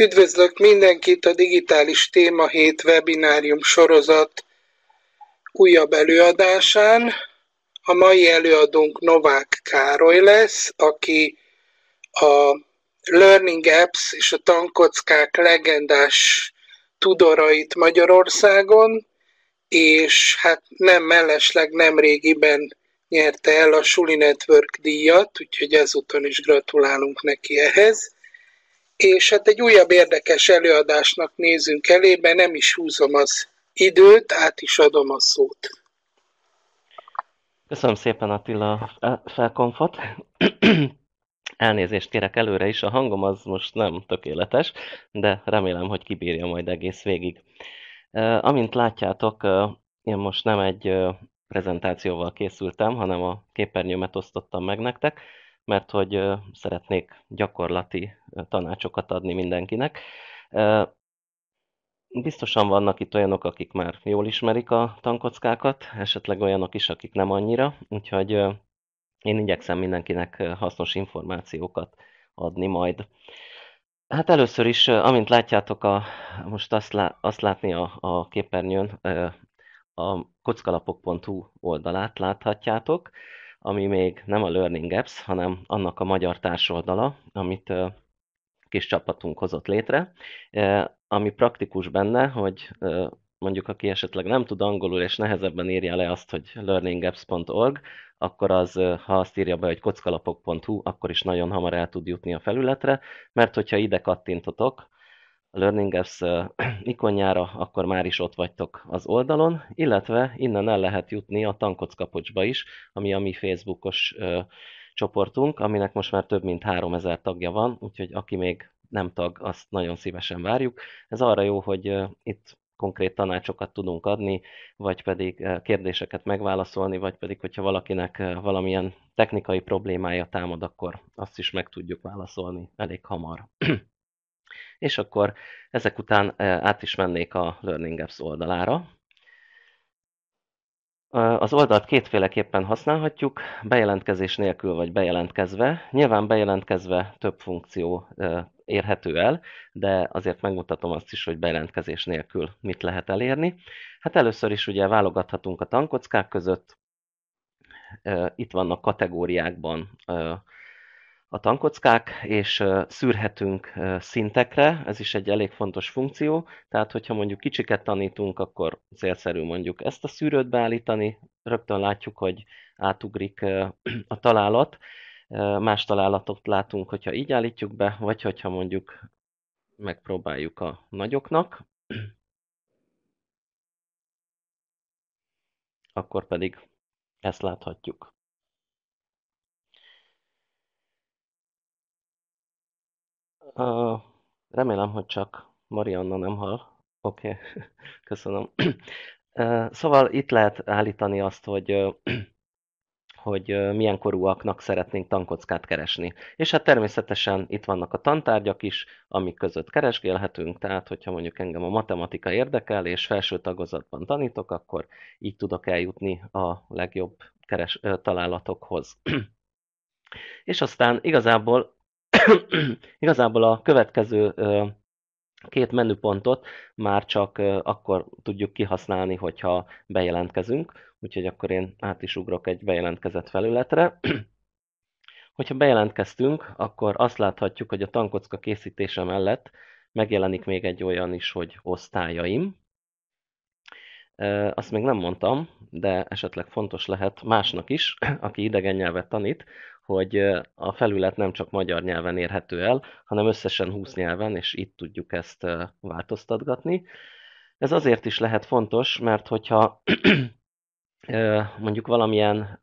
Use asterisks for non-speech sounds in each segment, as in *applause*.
Üdvözlök mindenkit a Digitális Téma Hét webinárium sorozat újabb előadásán. A mai előadónk Novák Károly lesz, aki a Learning Apps és a tankockák legendás tudorait Magyarországon, és hát nem mellesleg nem régiben nyerte el a Suli Network díjat, úgyhogy ezúton is gratulálunk neki ehhez és hát egy újabb érdekes előadásnak nézünk elébe, nem is húzom az időt, át is adom a szót. Köszönöm szépen Attila felkonfot. *clears throat* Elnézést kérek előre is, a hangom az most nem tökéletes, de remélem, hogy kibírja majd egész végig. Amint látjátok, én most nem egy prezentációval készültem, hanem a képernyőmet osztottam meg nektek, mert hogy szeretnék gyakorlati tanácsokat adni mindenkinek. Biztosan vannak itt olyanok, akik már jól ismerik a tankockákat, esetleg olyanok is, akik nem annyira, úgyhogy én igyekszem mindenkinek hasznos információkat adni majd. Hát először is, amint látjátok, a, most azt, lá, azt látni a, a képernyőn, a kockalapok.hu oldalát láthatjátok ami még nem a Learning Apps, hanem annak a magyar társoldala, amit kis csapatunk hozott létre, ami praktikus benne, hogy mondjuk aki esetleg nem tud angolul és nehezebben írja le azt, hogy learningapps.org, akkor az, ha azt írja be, hogy kockalapok.hu, akkor is nagyon hamar el tud jutni a felületre, mert hogyha ide kattintotok, a Learning Apps *clears throat* ikonjára, akkor már is ott vagytok az oldalon, illetve innen el lehet jutni a tankockapocsba is, ami a mi Facebookos csoportunk, aminek most már több mint 3000 tagja van, úgyhogy aki még nem tag, azt nagyon szívesen várjuk. Ez arra jó, hogy itt konkrét tanácsokat tudunk adni, vagy pedig kérdéseket megválaszolni, vagy pedig, hogyha valakinek valamilyen technikai problémája támad, akkor azt is meg tudjuk válaszolni elég hamar. *clears throat* és akkor ezek után át is mennék a Learning Apps oldalára. Az oldalt kétféleképpen használhatjuk, bejelentkezés nélkül vagy bejelentkezve. Nyilván bejelentkezve több funkció érhető el, de azért megmutatom azt is, hogy bejelentkezés nélkül mit lehet elérni. Hát először is ugye válogathatunk a tankockák között, itt vannak kategóriákban a tankockák, és szűrhetünk szintekre, ez is egy elég fontos funkció, tehát hogyha mondjuk kicsiket tanítunk, akkor célszerű mondjuk ezt a szűrőt beállítani, rögtön látjuk, hogy átugrik a találat, más találatot látunk, hogyha így állítjuk be, vagy hogyha mondjuk megpróbáljuk a nagyoknak, akkor pedig ezt láthatjuk. Uh, remélem, hogy csak Marianna nem hal. Oké, okay. *laughs* köszönöm. Uh, *clears throat* szóval itt lehet állítani azt, hogy uh, *clears throat* hogy milyen korúaknak szeretnénk tankockát keresni. És hát természetesen itt vannak a tantárgyak is, amik között keresgélhetünk, tehát hogyha mondjuk engem a matematika érdekel, és felső tagozatban tanítok, akkor így tudok eljutni a legjobb keres, találatokhoz. *clears throat* és aztán igazából *coughs* Igazából a következő két menüpontot már csak akkor tudjuk kihasználni, hogyha bejelentkezünk, úgyhogy akkor én át is ugrok egy bejelentkezett felületre. *coughs* Hogyha bejelentkeztünk, akkor azt láthatjuk, hogy a tankocka készítése mellett megjelenik még egy olyan is, hogy osztályaim. Azt még nem mondtam, de esetleg fontos lehet másnak is, aki idegen nyelvet tanít, hogy a felület nem csak magyar nyelven érhető el, hanem összesen 20 nyelven, és itt tudjuk ezt változtatgatni. Ez azért is lehet fontos, mert hogyha mondjuk valamilyen,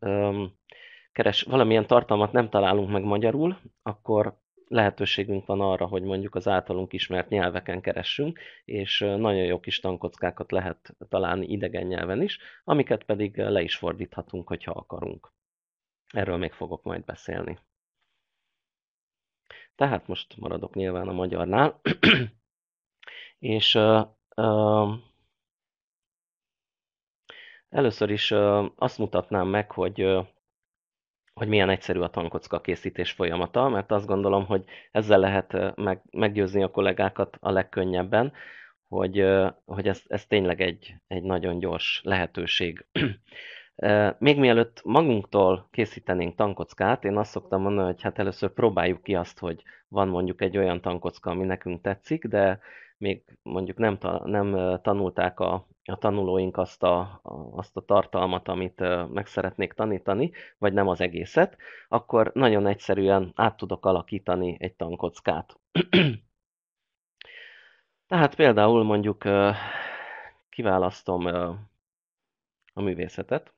keres, valamilyen tartalmat nem találunk meg magyarul, akkor lehetőségünk van arra, hogy mondjuk az általunk ismert nyelveken keressünk, és nagyon jó kis tankockákat lehet találni idegen nyelven is, amiket pedig le is fordíthatunk, hogyha akarunk. Erről még fogok majd beszélni. Tehát most maradok nyilván a magyarnál. *clears throat* és uh, uh, először is uh, azt mutatnám meg, hogy uh, hogy milyen egyszerű a tankocka készítés folyamata, mert azt gondolom, hogy ezzel lehet meg, meggyőzni a kollégákat a legkönnyebben, hogy, hogy ez, ez tényleg egy, egy nagyon gyors lehetőség. *clears throat* Még mielőtt magunktól készítenénk tankockát, én azt szoktam mondani, hogy hát először próbáljuk ki azt, hogy van mondjuk egy olyan tankocka, ami nekünk tetszik, de még mondjuk nem, ta, nem tanulták a, a tanulóink azt a, azt a tartalmat, amit meg szeretnék tanítani, vagy nem az egészet, akkor nagyon egyszerűen át tudok alakítani egy tankockát. *clears throat* Tehát például mondjuk kiválasztom a művészetet,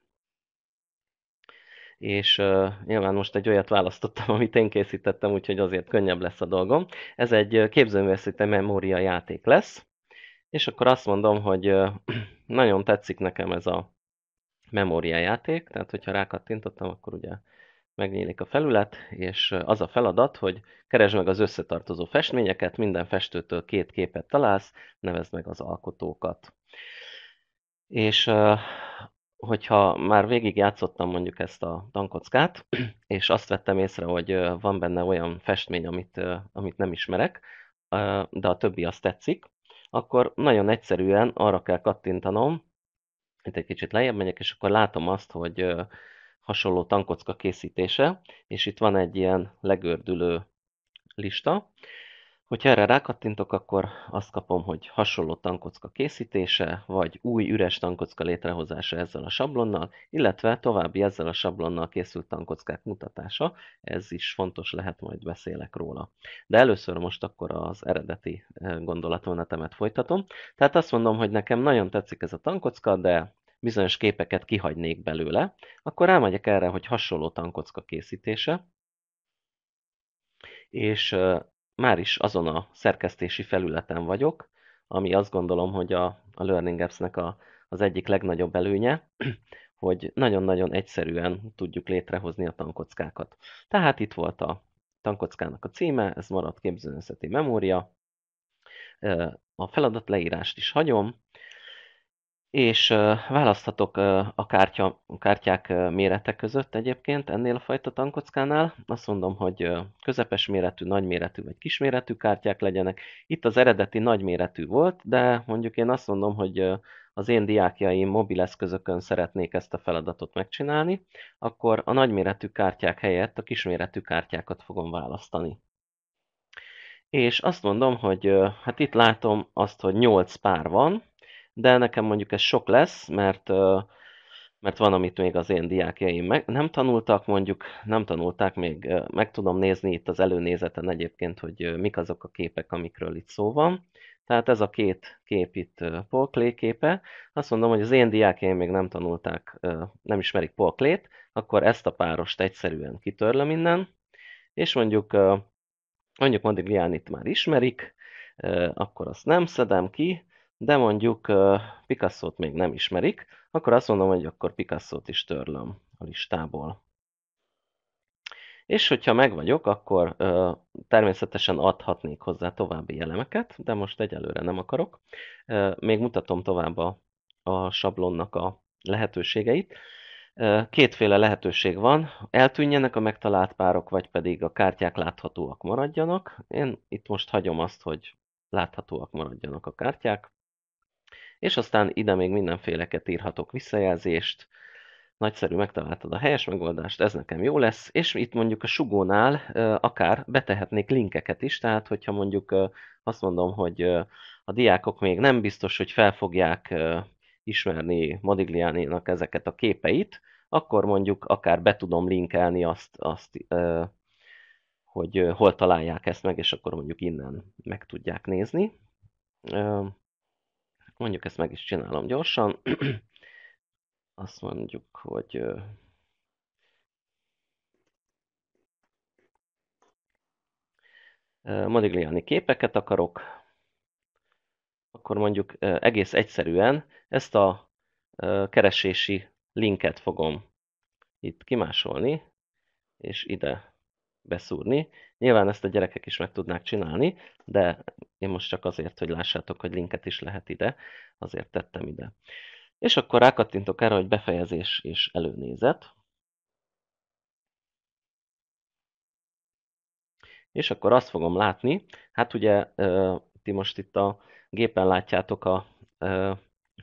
és uh, nyilván most egy olyat választottam, *laughs* amit én készítettem, úgyhogy azért könnyebb lesz a dolgom. Ez egy képzőművészeti memória játék lesz, és akkor azt mondom, hogy uh, *clears throat* nagyon tetszik nekem ez a memória játék, tehát hogyha rákattintottam, akkor ugye megnyílik a felület, és az a feladat, hogy keresd meg az összetartozó festményeket, minden festőtől két képet találsz, nevezd meg az alkotókat. És uh, hogyha már végig játszottam mondjuk ezt a tankockát, *clears throat* és azt vettem észre, hogy van benne olyan festmény, amit, amit nem ismerek, de a többi azt tetszik, akkor nagyon egyszerűen arra kell kattintanom, itt egy kicsit lejjebb megyek, és akkor látom azt, hogy hasonló tankocka készítése, és itt van egy ilyen legördülő lista, Hogyha erre rákattintok, akkor azt kapom, hogy hasonló tankocka készítése, vagy új üres tankocka létrehozása ezzel a sablonnal, illetve további ezzel a sablonnal készült tankockák mutatása, ez is fontos lehet, majd beszélek róla. De először most akkor az eredeti eh, gondolatvonatemet folytatom. Tehát azt mondom, hogy nekem nagyon tetszik ez a tankocka, de bizonyos képeket kihagynék belőle, akkor rámegyek erre, hogy hasonló tankocka készítése, és eh, már is azon a szerkesztési felületen vagyok, ami azt gondolom, hogy a, a Learning Apps-nek a, az egyik legnagyobb előnye, *clears throat* hogy nagyon-nagyon egyszerűen tudjuk létrehozni a tankockákat. Tehát itt volt a tankockának a címe, ez maradt képzőnözeti memória, a feladat leírást is hagyom, és választhatok a, kártya, a kártyák mérete között egyébként ennél a fajta tankockánál. Azt mondom, hogy közepes méretű, nagyméretű vagy kisméretű kártyák legyenek. Itt az eredeti nagyméretű volt, de mondjuk én azt mondom, hogy az én diákjaim mobileszközökön szeretnék ezt a feladatot megcsinálni, akkor a nagyméretű kártyák helyett a kisméretű kártyákat fogom választani. És azt mondom, hogy hát itt látom azt, hogy 8 pár van, de nekem mondjuk ez sok lesz, mert mert van, amit még az én diákjaim meg, nem tanultak, mondjuk nem tanulták még, meg tudom nézni itt az előnézeten egyébként, hogy mik azok a képek, amikről itt szó van. Tehát ez a két kép itt Paul Clay képe. Azt mondom, hogy az én diákjaim még nem tanulták, nem ismerik Paul Clay-t, akkor ezt a párost egyszerűen kitörlöm innen, és mondjuk mondjuk Modigliánit már ismerik, akkor azt nem szedem ki, de mondjuk Picasso-t még nem ismerik, akkor azt mondom, hogy akkor Picasso-t is törlöm a listából. És hogyha megvagyok, akkor ö, természetesen adhatnék hozzá további elemeket, de most egyelőre nem akarok. Ö, még mutatom tovább a, a sablonnak a lehetőségeit. Ö, kétféle lehetőség van, eltűnjenek a megtalált párok, vagy pedig a kártyák láthatóak maradjanak. Én itt most hagyom azt, hogy láthatóak maradjanak a kártyák és aztán ide még mindenféleket írhatok visszajelzést, nagyszerű, megtaláltad a helyes megoldást, ez nekem jó lesz, és itt mondjuk a sugónál akár betehetnék linkeket is, tehát hogyha mondjuk azt mondom, hogy a diákok még nem biztos, hogy fel fogják ismerni Modigliánénak ezeket a képeit, akkor mondjuk akár be tudom linkelni azt, azt hogy hol találják ezt meg, és akkor mondjuk innen meg tudják nézni mondjuk ezt meg is csinálom gyorsan. *clears throat* Azt mondjuk, hogy Modigliani képeket akarok, akkor mondjuk egész egyszerűen ezt a keresési linket fogom itt kimásolni, és ide beszúrni. Nyilván ezt a gyerekek is meg tudnák csinálni, de én most csak azért, hogy lássátok, hogy linket is lehet ide, azért tettem ide. És akkor rákattintok erre, hogy befejezés és előnézet. És akkor azt fogom látni, hát ugye ti most itt a gépen látjátok a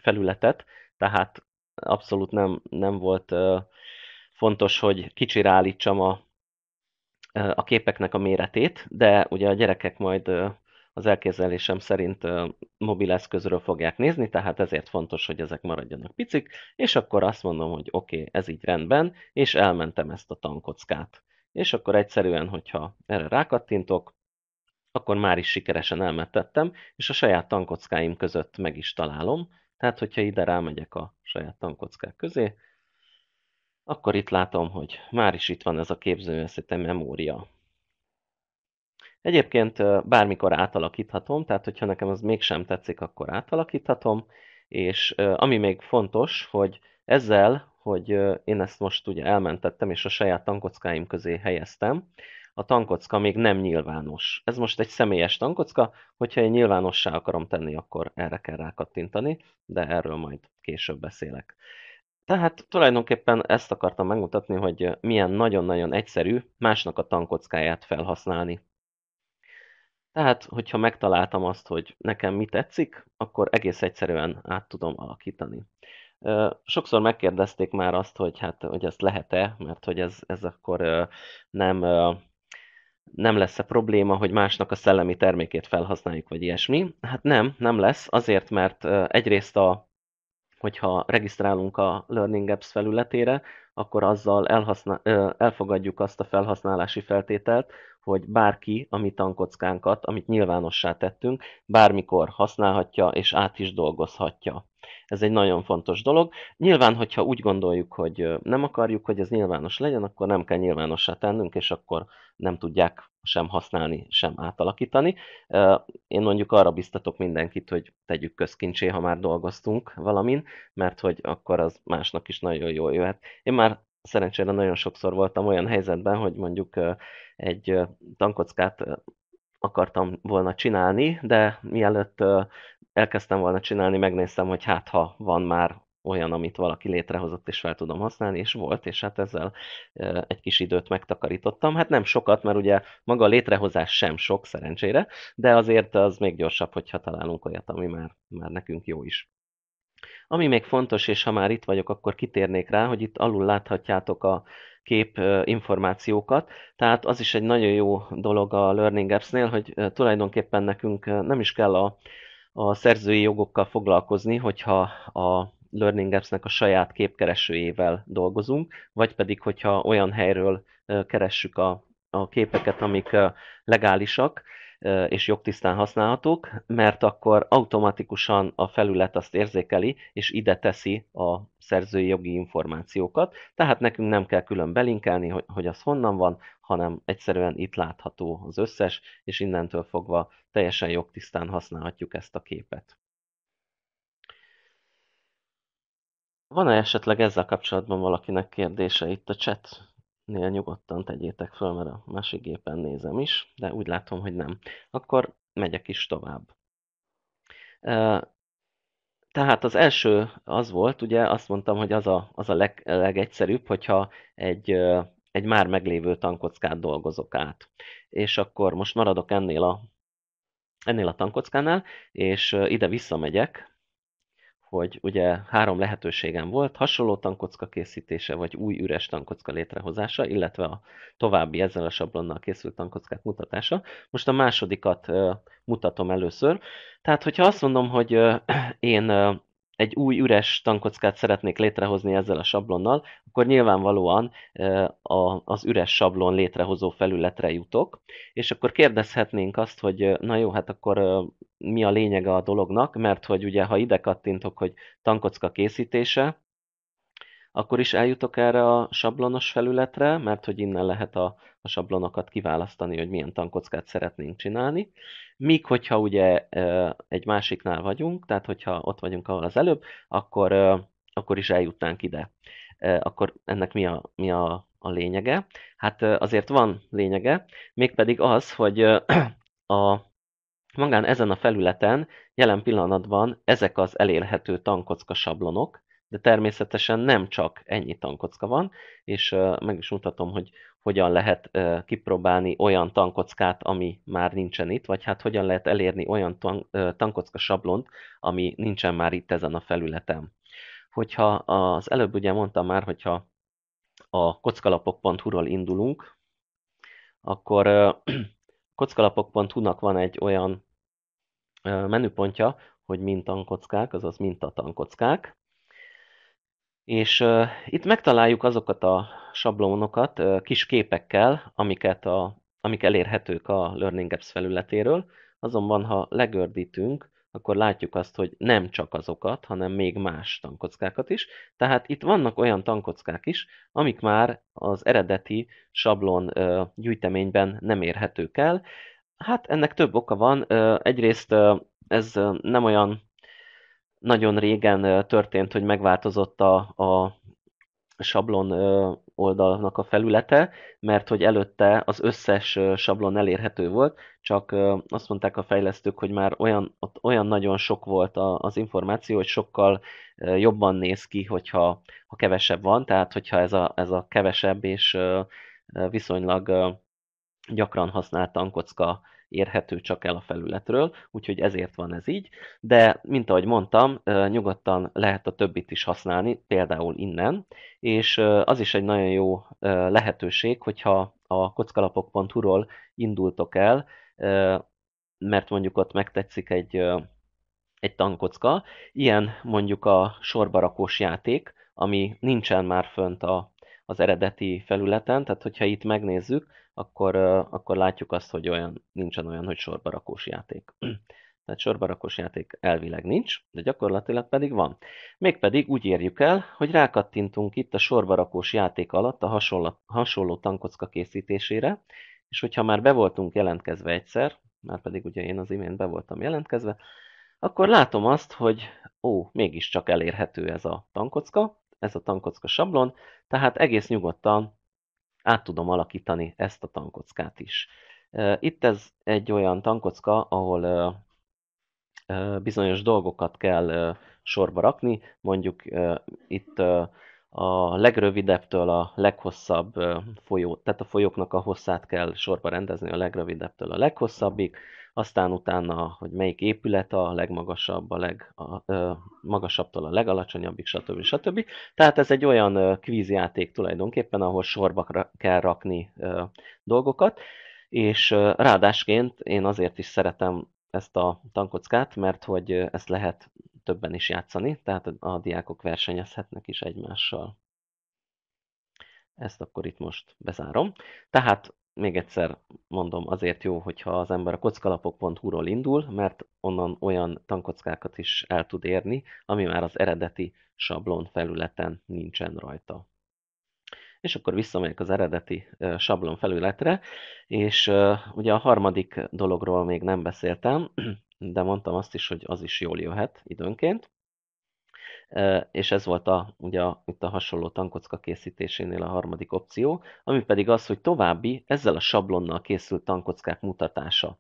felületet, tehát abszolút nem, nem volt fontos, hogy kicsirálítsam a a képeknek a méretét, de ugye a gyerekek majd az elképzelésem szerint mobileszközről fogják nézni, tehát ezért fontos, hogy ezek maradjanak picik, és akkor azt mondom, hogy oké, okay, ez így rendben, és elmentem ezt a tankockát. És akkor egyszerűen, hogyha erre rákattintok, akkor már is sikeresen elmetettem, és a saját tankockáim között meg is találom. Tehát, hogyha ide rámegyek a saját tankockák közé, akkor itt látom, hogy már is itt van ez a képzőművészete memória. Egyébként bármikor átalakíthatom, tehát hogyha nekem az mégsem tetszik, akkor átalakíthatom, és ami még fontos, hogy ezzel, hogy én ezt most ugye elmentettem, és a saját tankockáim közé helyeztem, a tankocka még nem nyilvános. Ez most egy személyes tankocka, hogyha én nyilvánossá akarom tenni, akkor erre kell rákattintani, de erről majd később beszélek. Tehát tulajdonképpen ezt akartam megmutatni, hogy milyen nagyon-nagyon egyszerű másnak a tankockáját felhasználni. Tehát, hogyha megtaláltam azt, hogy nekem mi tetszik, akkor egész egyszerűen át tudom alakítani. Sokszor megkérdezték már azt, hogy hát, hogy ezt lehet-e, mert hogy ez, ez akkor nem, nem lesz-e probléma, hogy másnak a szellemi termékét felhasználjuk, vagy ilyesmi. Hát nem, nem lesz, azért, mert egyrészt a hogyha regisztrálunk a Learning Apps felületére, akkor azzal elfogadjuk azt a felhasználási feltételt, hogy bárki a mi tankockánkat, amit nyilvánossá tettünk, bármikor használhatja és át is dolgozhatja. Ez egy nagyon fontos dolog. Nyilván, hogyha úgy gondoljuk, hogy nem akarjuk, hogy ez nyilvános legyen, akkor nem kell nyilvánossá tennünk, és akkor nem tudják sem használni, sem átalakítani. Én mondjuk arra biztatok mindenkit, hogy tegyük közkincsé, ha már dolgoztunk valamin, mert hogy akkor az másnak is nagyon jól jöhet. Én már szerencsére nagyon sokszor voltam olyan helyzetben, hogy mondjuk egy tankockát akartam volna csinálni, de mielőtt elkezdtem volna csinálni, megnéztem, hogy hát ha van már olyan, amit valaki létrehozott, és fel tudom használni, és volt, és hát ezzel egy kis időt megtakarítottam. Hát nem sokat, mert ugye maga a létrehozás sem sok, szerencsére, de azért az még gyorsabb, hogyha találunk olyat, ami már, már nekünk jó is. Ami még fontos, és ha már itt vagyok, akkor kitérnék rá, hogy itt alul láthatjátok a kép információkat, tehát az is egy nagyon jó dolog a Learning Apps-nél, hogy tulajdonképpen nekünk nem is kell a, a szerzői jogokkal foglalkozni, hogyha a Learning Apps-nek a saját képkeresőjével dolgozunk, vagy pedig, hogyha olyan helyről keressük a, a képeket, amik legálisak, és jogtisztán használhatók, mert akkor automatikusan a felület azt érzékeli, és ide teszi a szerzői jogi információkat, tehát nekünk nem kell külön belinkelni, hogy, hogy az honnan van, hanem egyszerűen itt látható az összes, és innentől fogva teljesen jogtisztán használhatjuk ezt a képet. Van-e esetleg ezzel kapcsolatban valakinek kérdése itt a chat Néha nyugodtan tegyétek föl, mert a másik gépen nézem is, de úgy látom, hogy nem. Akkor megyek is tovább. Tehát az első az volt, ugye azt mondtam, hogy az a, az a leg, legegyszerűbb, hogyha egy, egy már meglévő tankockát dolgozok át. És akkor most maradok ennél a, ennél a tankockánál, és ide visszamegyek, hogy ugye három lehetőségem volt, hasonló tankocka készítése, vagy új üres tankocka létrehozása, illetve a további ezzel a sablonnal készült tankockák mutatása. Most a másodikat mutatom először. Tehát, hogyha azt mondom, hogy *clears throat* én egy új üres tankockát szeretnék létrehozni ezzel a sablonnal, akkor nyilvánvalóan az üres sablon létrehozó felületre jutok, és akkor kérdezhetnénk azt, hogy na jó, hát akkor mi a lényege a dolognak, mert hogy ugye ha ide kattintok, hogy tankocka készítése, akkor is eljutok erre a sablonos felületre, mert hogy innen lehet a, a sablonokat kiválasztani, hogy milyen tankockát szeretnénk csinálni. Míg, hogyha ugye egy másiknál vagyunk, tehát hogyha ott vagyunk, ahol az előbb, akkor, akkor is eljutnánk ide. Akkor ennek mi a, mi a, a lényege? Hát azért van lényege, mégpedig az, hogy *clears throat* a magán ezen a felületen jelen pillanatban ezek az elérhető tankocka sablonok, de természetesen nem csak ennyi tankocka van, és meg is mutatom, hogy hogyan lehet kipróbálni olyan tankockát, ami már nincsen itt, vagy hát hogyan lehet elérni olyan tankocka sablont, ami nincsen már itt ezen a felületen. Hogyha az előbb ugye mondtam már, hogyha a kockalapok.hu-ról indulunk, akkor *clears throat* kockalapok.hu-nak van egy olyan menüpontja, hogy mintankockák, azaz mintatankockák, és uh, itt megtaláljuk azokat a sablonokat uh, kis képekkel, amiket a, amik elérhetők a Learning Apps felületéről, azonban ha legördítünk, akkor látjuk azt, hogy nem csak azokat, hanem még más tankockákat is. Tehát itt vannak olyan tankockák is, amik már az eredeti sablon uh, gyűjteményben nem érhetők el. Hát ennek több oka van. egyrészt ez nem olyan nagyon régen történt, hogy megváltozott a, a sablon oldalnak a felülete, mert hogy előtte az összes sablon elérhető volt, csak azt mondták a fejlesztők, hogy már olyan, ott olyan nagyon sok volt az információ, hogy sokkal jobban néz ki, hogyha ha kevesebb van, tehát hogyha ez a, ez a kevesebb és viszonylag gyakran használt tankocka érhető csak el a felületről, úgyhogy ezért van ez így, de mint ahogy mondtam, nyugodtan lehet a többit is használni, például innen, és az is egy nagyon jó lehetőség, hogyha a kockalapok.hu-ról indultok el, mert mondjuk ott megtetszik egy, egy tankocka. Ilyen mondjuk a sorbarakós játék, ami nincsen már fönt a az eredeti felületen, tehát hogyha itt megnézzük, akkor, akkor látjuk azt, hogy olyan, nincsen olyan, hogy sorbarakós játék. *clears throat* Tehát sorbarakós játék elvileg nincs, de gyakorlatilag pedig van. Mégpedig úgy érjük el, hogy rákattintunk itt a sorbarakós játék alatt a hasonló, hasonló tankocka készítésére, és hogyha már be voltunk jelentkezve egyszer, már pedig ugye én az imént be voltam jelentkezve, akkor látom azt, hogy ó, mégiscsak elérhető ez a tankocka, ez a tankocka sablon, tehát egész nyugodtan át tudom alakítani ezt a tankockát is. Itt ez egy olyan tankocka, ahol bizonyos dolgokat kell sorba rakni, mondjuk itt a legrövidebbtől a leghosszabb folyó. tehát a folyóknak a hosszát kell sorba rendezni a legrövidebbtől a leghosszabbig, aztán utána, hogy melyik épület a legmagasabb, a legmagasabbtól a legalacsonyabbig, stb. stb. Tehát ez egy olyan kvízjáték tulajdonképpen, ahol sorba kell rakni dolgokat, és ráadásként én azért is szeretem ezt a tankockát, mert hogy ezt lehet többen is játszani, tehát a diákok versenyezhetnek is egymással. Ezt akkor itt most bezárom. Tehát még egyszer mondom, azért jó, hogyha az ember a kockalapok.hu-ról indul, mert onnan olyan tankockákat is el tud érni, ami már az eredeti sablon felületen nincsen rajta. És akkor visszamegyek az eredeti sablon felületre, és ugye a harmadik dologról még nem beszéltem, *clears throat* de mondtam azt is, hogy az is jól jöhet időnként és ez volt a, ugye itt a hasonló tankocka készítésénél a harmadik opció, ami pedig az, hogy további ezzel a sablonnal készült tankockák mutatása.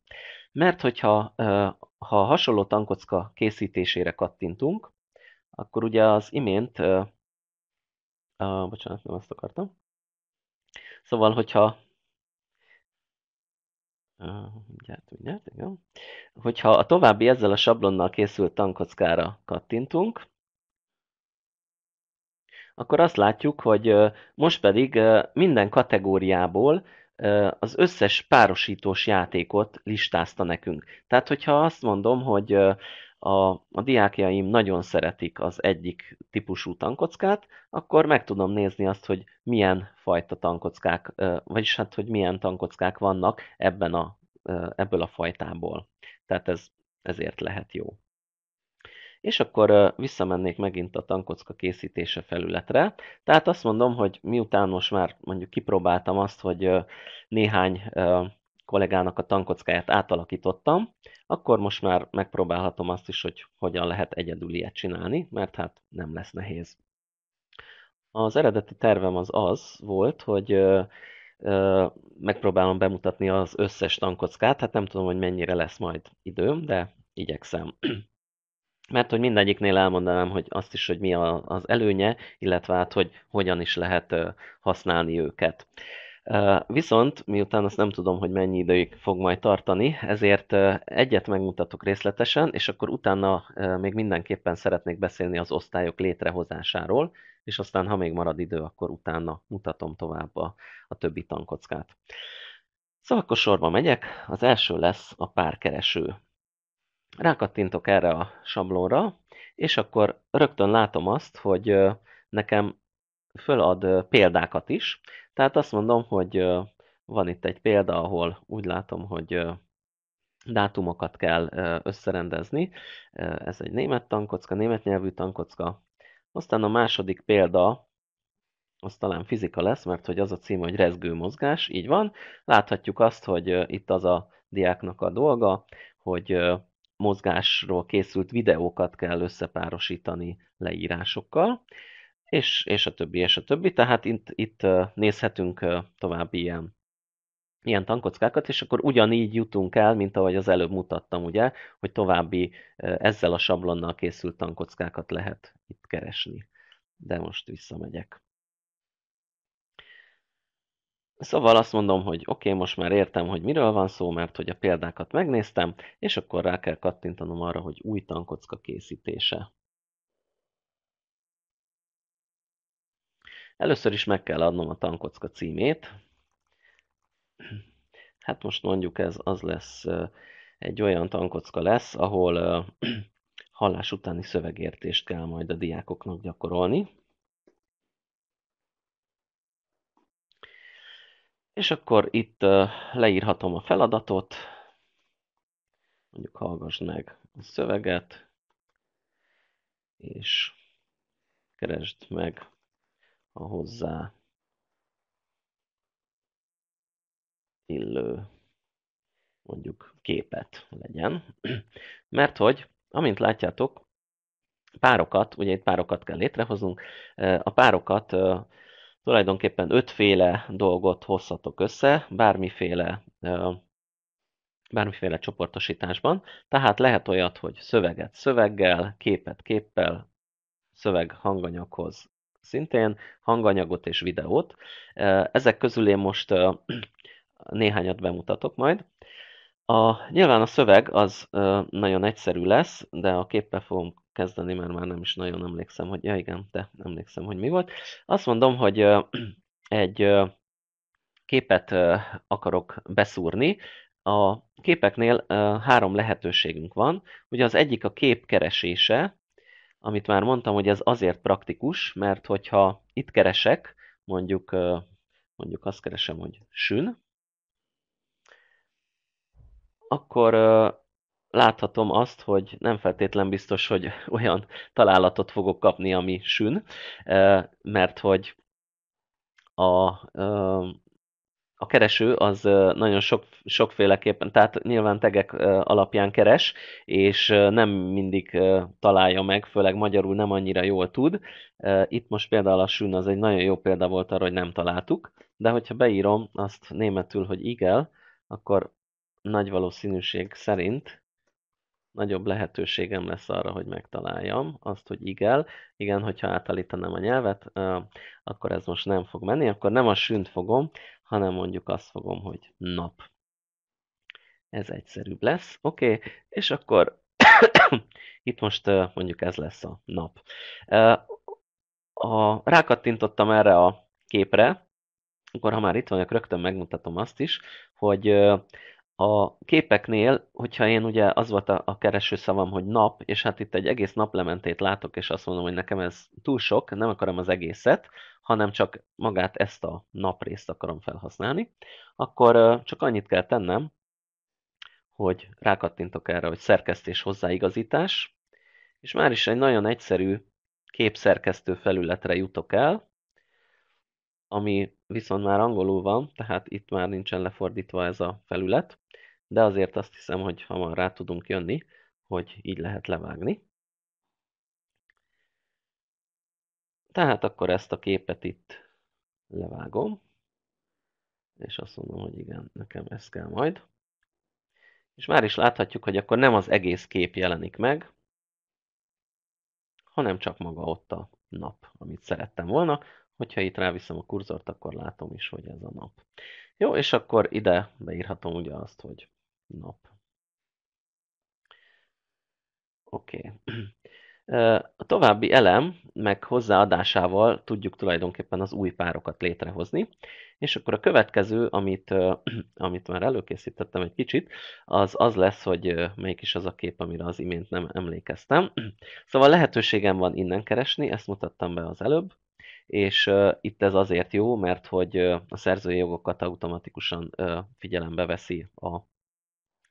Mert hogyha ha hasonló tankocka készítésére kattintunk, akkor ugye az imént, uh, uh, bocsánat, nem azt akartam, szóval, hogyha mindjárt, mindjárt, igen. Hogyha a további ezzel a sablonnal készült tankockára kattintunk, akkor azt látjuk, hogy most pedig minden kategóriából az összes párosítós játékot listázta nekünk. Tehát, hogyha azt mondom, hogy a, a diákjaim nagyon szeretik az egyik típusú tankockát, akkor meg tudom nézni azt, hogy milyen fajta tankockák, vagyis hát, hogy milyen tankockák vannak ebben a, ebből a fajtából. Tehát ez ezért lehet jó. És akkor visszamennék megint a tankocka készítése felületre. Tehát azt mondom, hogy miután most már mondjuk kipróbáltam azt, hogy néhány kollégának a tankockáját átalakítottam, akkor most már megpróbálhatom azt is, hogy hogyan lehet egyedül ilyet csinálni, mert hát nem lesz nehéz. Az eredeti tervem az az volt, hogy megpróbálom bemutatni az összes tankockát, hát nem tudom, hogy mennyire lesz majd időm, de igyekszem mert hogy mindegyiknél elmondanám, hogy azt is, hogy mi a, az előnye, illetve hát, hogy hogyan is lehet használni őket. Viszont, miután azt nem tudom, hogy mennyi időig fog majd tartani, ezért egyet megmutatok részletesen, és akkor utána még mindenképpen szeretnék beszélni az osztályok létrehozásáról, és aztán, ha még marad idő, akkor utána mutatom tovább a, a többi tankockát. Szóval akkor sorba megyek, az első lesz a párkereső rákattintok erre a sablonra, és akkor rögtön látom azt, hogy nekem fölad példákat is. Tehát azt mondom, hogy van itt egy példa, ahol úgy látom, hogy dátumokat kell összerendezni. Ez egy német tankocka, német nyelvű tankocka. Aztán a második példa, az talán fizika lesz, mert hogy az a cím, hogy rezgő mozgás, így van. Láthatjuk azt, hogy itt az a diáknak a dolga, hogy mozgásról készült videókat kell összepárosítani leírásokkal, és, és a többi, és a többi. Tehát itt, itt nézhetünk további ilyen, ilyen tankockákat, és akkor ugyanígy jutunk el, mint ahogy az előbb mutattam, ugye, hogy további ezzel a sablonnal készült tankockákat lehet itt keresni. De most visszamegyek. Szóval azt mondom, hogy oké, okay, most már értem, hogy miről van szó, mert hogy a példákat megnéztem, és akkor rá kell kattintanom arra, hogy új tankocka készítése. Először is meg kell adnom a tankocka címét. Hát most mondjuk ez az lesz, egy olyan tankocka lesz, ahol *clears throat* hallás utáni szövegértést kell majd a diákoknak gyakorolni. És akkor itt leírhatom a feladatot, mondjuk hallgass meg a szöveget, és keresd meg a hozzá illő mondjuk képet legyen. Mert hogy, amint látjátok, párokat, ugye itt párokat kell létrehoznunk, a párokat tulajdonképpen ötféle dolgot hozhatok össze, bármiféle, bármiféle csoportosításban. Tehát lehet olyat, hogy szöveget szöveggel, képet képpel, szöveg hanganyaghoz szintén, hanganyagot és videót. Ezek közül én most néhányat bemutatok majd. A, nyilván a szöveg az nagyon egyszerű lesz, de a képpel fogunk kezdeni, mert már nem is nagyon emlékszem, hogy ja igen, de emlékszem, hogy mi volt. Azt mondom, hogy *clears throat* egy képet akarok beszúrni. A képeknél három lehetőségünk van. Ugye az egyik a kép keresése, amit már mondtam, hogy ez azért praktikus, mert hogyha itt keresek, mondjuk, mondjuk azt keresem, hogy sün, akkor láthatom azt, hogy nem feltétlen biztos, hogy *laughs* olyan találatot fogok kapni, ami sűn, mert hogy a, a kereső az nagyon sok, sokféleképpen, tehát nyilván tegek alapján keres, és nem mindig találja meg, főleg magyarul nem annyira jól tud. Itt most például a sűn az egy nagyon jó példa volt arra, hogy nem találtuk, de hogyha beírom azt németül, hogy igel, akkor nagy valószínűség szerint nagyobb lehetőségem lesz arra, hogy megtaláljam azt, hogy igen, igen, hogyha átállítanám a nyelvet, akkor ez most nem fog menni, akkor nem a sünt fogom, hanem mondjuk azt fogom, hogy nap. Ez egyszerűbb lesz, oké, okay. és akkor *coughs* itt most mondjuk ez lesz a nap. A, rákattintottam erre a képre, akkor ha már itt vagyok, rögtön megmutatom azt is, hogy a képeknél, hogyha én ugye az volt a, a kereső szavam, hogy nap, és hát itt egy egész naplementét látok, és azt mondom, hogy nekem ez túl sok, nem akarom az egészet, hanem csak magát ezt a naprészt akarom felhasználni, akkor csak annyit kell tennem, hogy rákattintok erre, hogy szerkesztés hozzáigazítás, és már is egy nagyon egyszerű képszerkesztő felületre jutok el, ami viszont már angolul van, tehát itt már nincsen lefordítva ez a felület de azért azt hiszem, hogy hamar rá tudunk jönni, hogy így lehet levágni. Tehát akkor ezt a képet itt levágom, és azt mondom, hogy igen, nekem ez kell majd. És már is láthatjuk, hogy akkor nem az egész kép jelenik meg, hanem csak maga ott a nap, amit szerettem volna. Hogyha itt ráviszem a kurzort, akkor látom is, hogy ez a nap. Jó, és akkor ide beírhatom ugye azt, hogy nap. Oké. Okay. *clears throat* A további elem, meg hozzáadásával tudjuk tulajdonképpen az új párokat létrehozni. És akkor a következő, amit, *clears throat* amit már előkészítettem egy kicsit, az az lesz, hogy melyik is az a kép, amire az imént nem emlékeztem. *clears throat* Szóval lehetőségem van innen keresni, ezt mutattam be az előbb, és itt ez azért jó, mert hogy a szerzői jogokat automatikusan figyelembe veszi a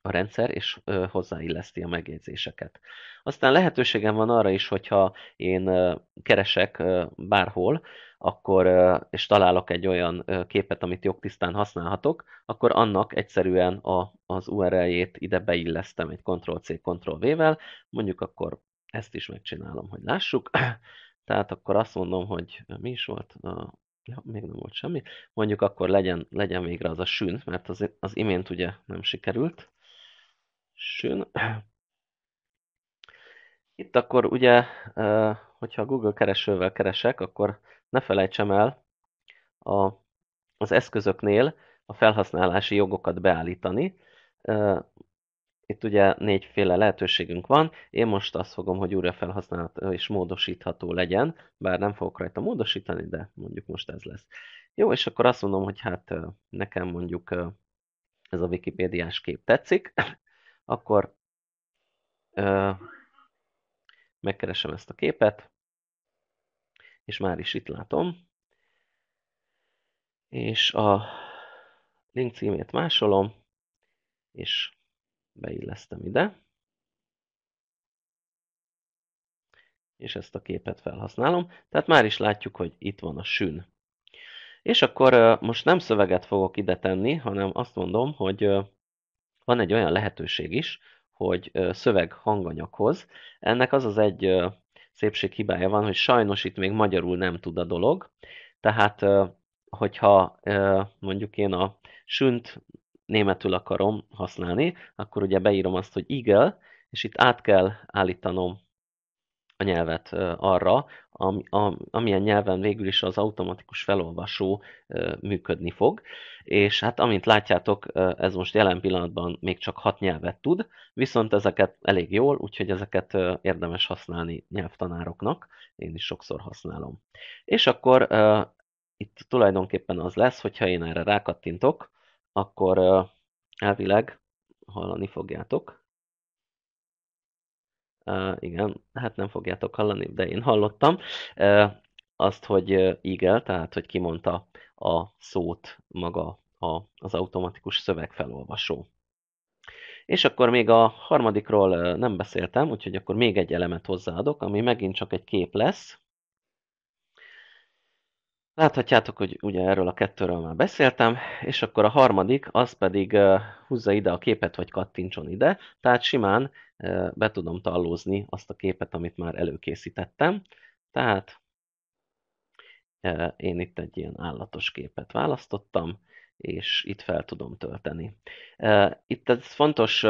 a rendszer, és hozzáilleszti a megjegyzéseket. Aztán lehetőségem van arra is, hogyha én keresek bárhol, akkor, és találok egy olyan képet, amit jogtisztán használhatok, akkor annak egyszerűen a, az URL-jét ide beillesztem egy Ctrl-C, Ctrl-V-vel, mondjuk akkor ezt is megcsinálom, hogy lássuk. *clears throat* Tehát akkor azt mondom, hogy mi is volt, ja, még nem volt semmi. Mondjuk akkor legyen, legyen végre az a sűn, mert az, az imént ugye nem sikerült. Sőn. *clears throat* Itt akkor ugye, hogyha a Google keresővel keresek, akkor ne felejtsem el a, az eszközöknél a felhasználási jogokat beállítani. Itt ugye négyféle lehetőségünk van. Én most azt fogom, hogy újra felhasználható és módosítható legyen, bár nem fogok rajta módosítani, de mondjuk most ez lesz. Jó, és akkor azt mondom, hogy hát nekem mondjuk ez a Wikipédiás kép tetszik, akkor ö, megkeresem ezt a képet, és már is itt látom. És a link címét másolom, és beillesztem ide. És ezt a képet felhasználom. Tehát már is látjuk, hogy itt van a sűn. És akkor most nem szöveget fogok ide tenni, hanem azt mondom, hogy van egy olyan lehetőség is, hogy szöveg hanganyaghoz. Ennek az az egy szépség hibája van, hogy sajnos itt még magyarul nem tud a dolog, tehát hogyha mondjuk én a sünt németül akarom használni, akkor ugye beírom azt, hogy igel, és itt át kell állítanom a nyelvet arra, ami, a, amilyen nyelven végül is az automatikus felolvasó működni fog. És hát amint látjátok, ez most jelen pillanatban még csak hat nyelvet tud, viszont ezeket elég jól, úgyhogy ezeket érdemes használni nyelvtanároknak. Én is sokszor használom. És akkor itt tulajdonképpen az lesz, hogyha én erre rákattintok, akkor elvileg hallani fogjátok. Uh, igen, hát nem fogjátok hallani, de én hallottam. Uh, azt, hogy igen, tehát hogy kimondta a szót maga a, az automatikus szövegfelolvasó. És akkor még a harmadikról nem beszéltem, úgyhogy akkor még egy elemet hozzáadok, ami megint csak egy kép lesz. Láthatjátok, hogy ugye erről a kettőről már beszéltem, és akkor a harmadik, az pedig húzza ide a képet, vagy kattintson ide, tehát simán be tudom tallózni azt a képet, amit már előkészítettem. Tehát én itt egy ilyen állatos képet választottam, és itt fel tudom tölteni. Itt ez fontos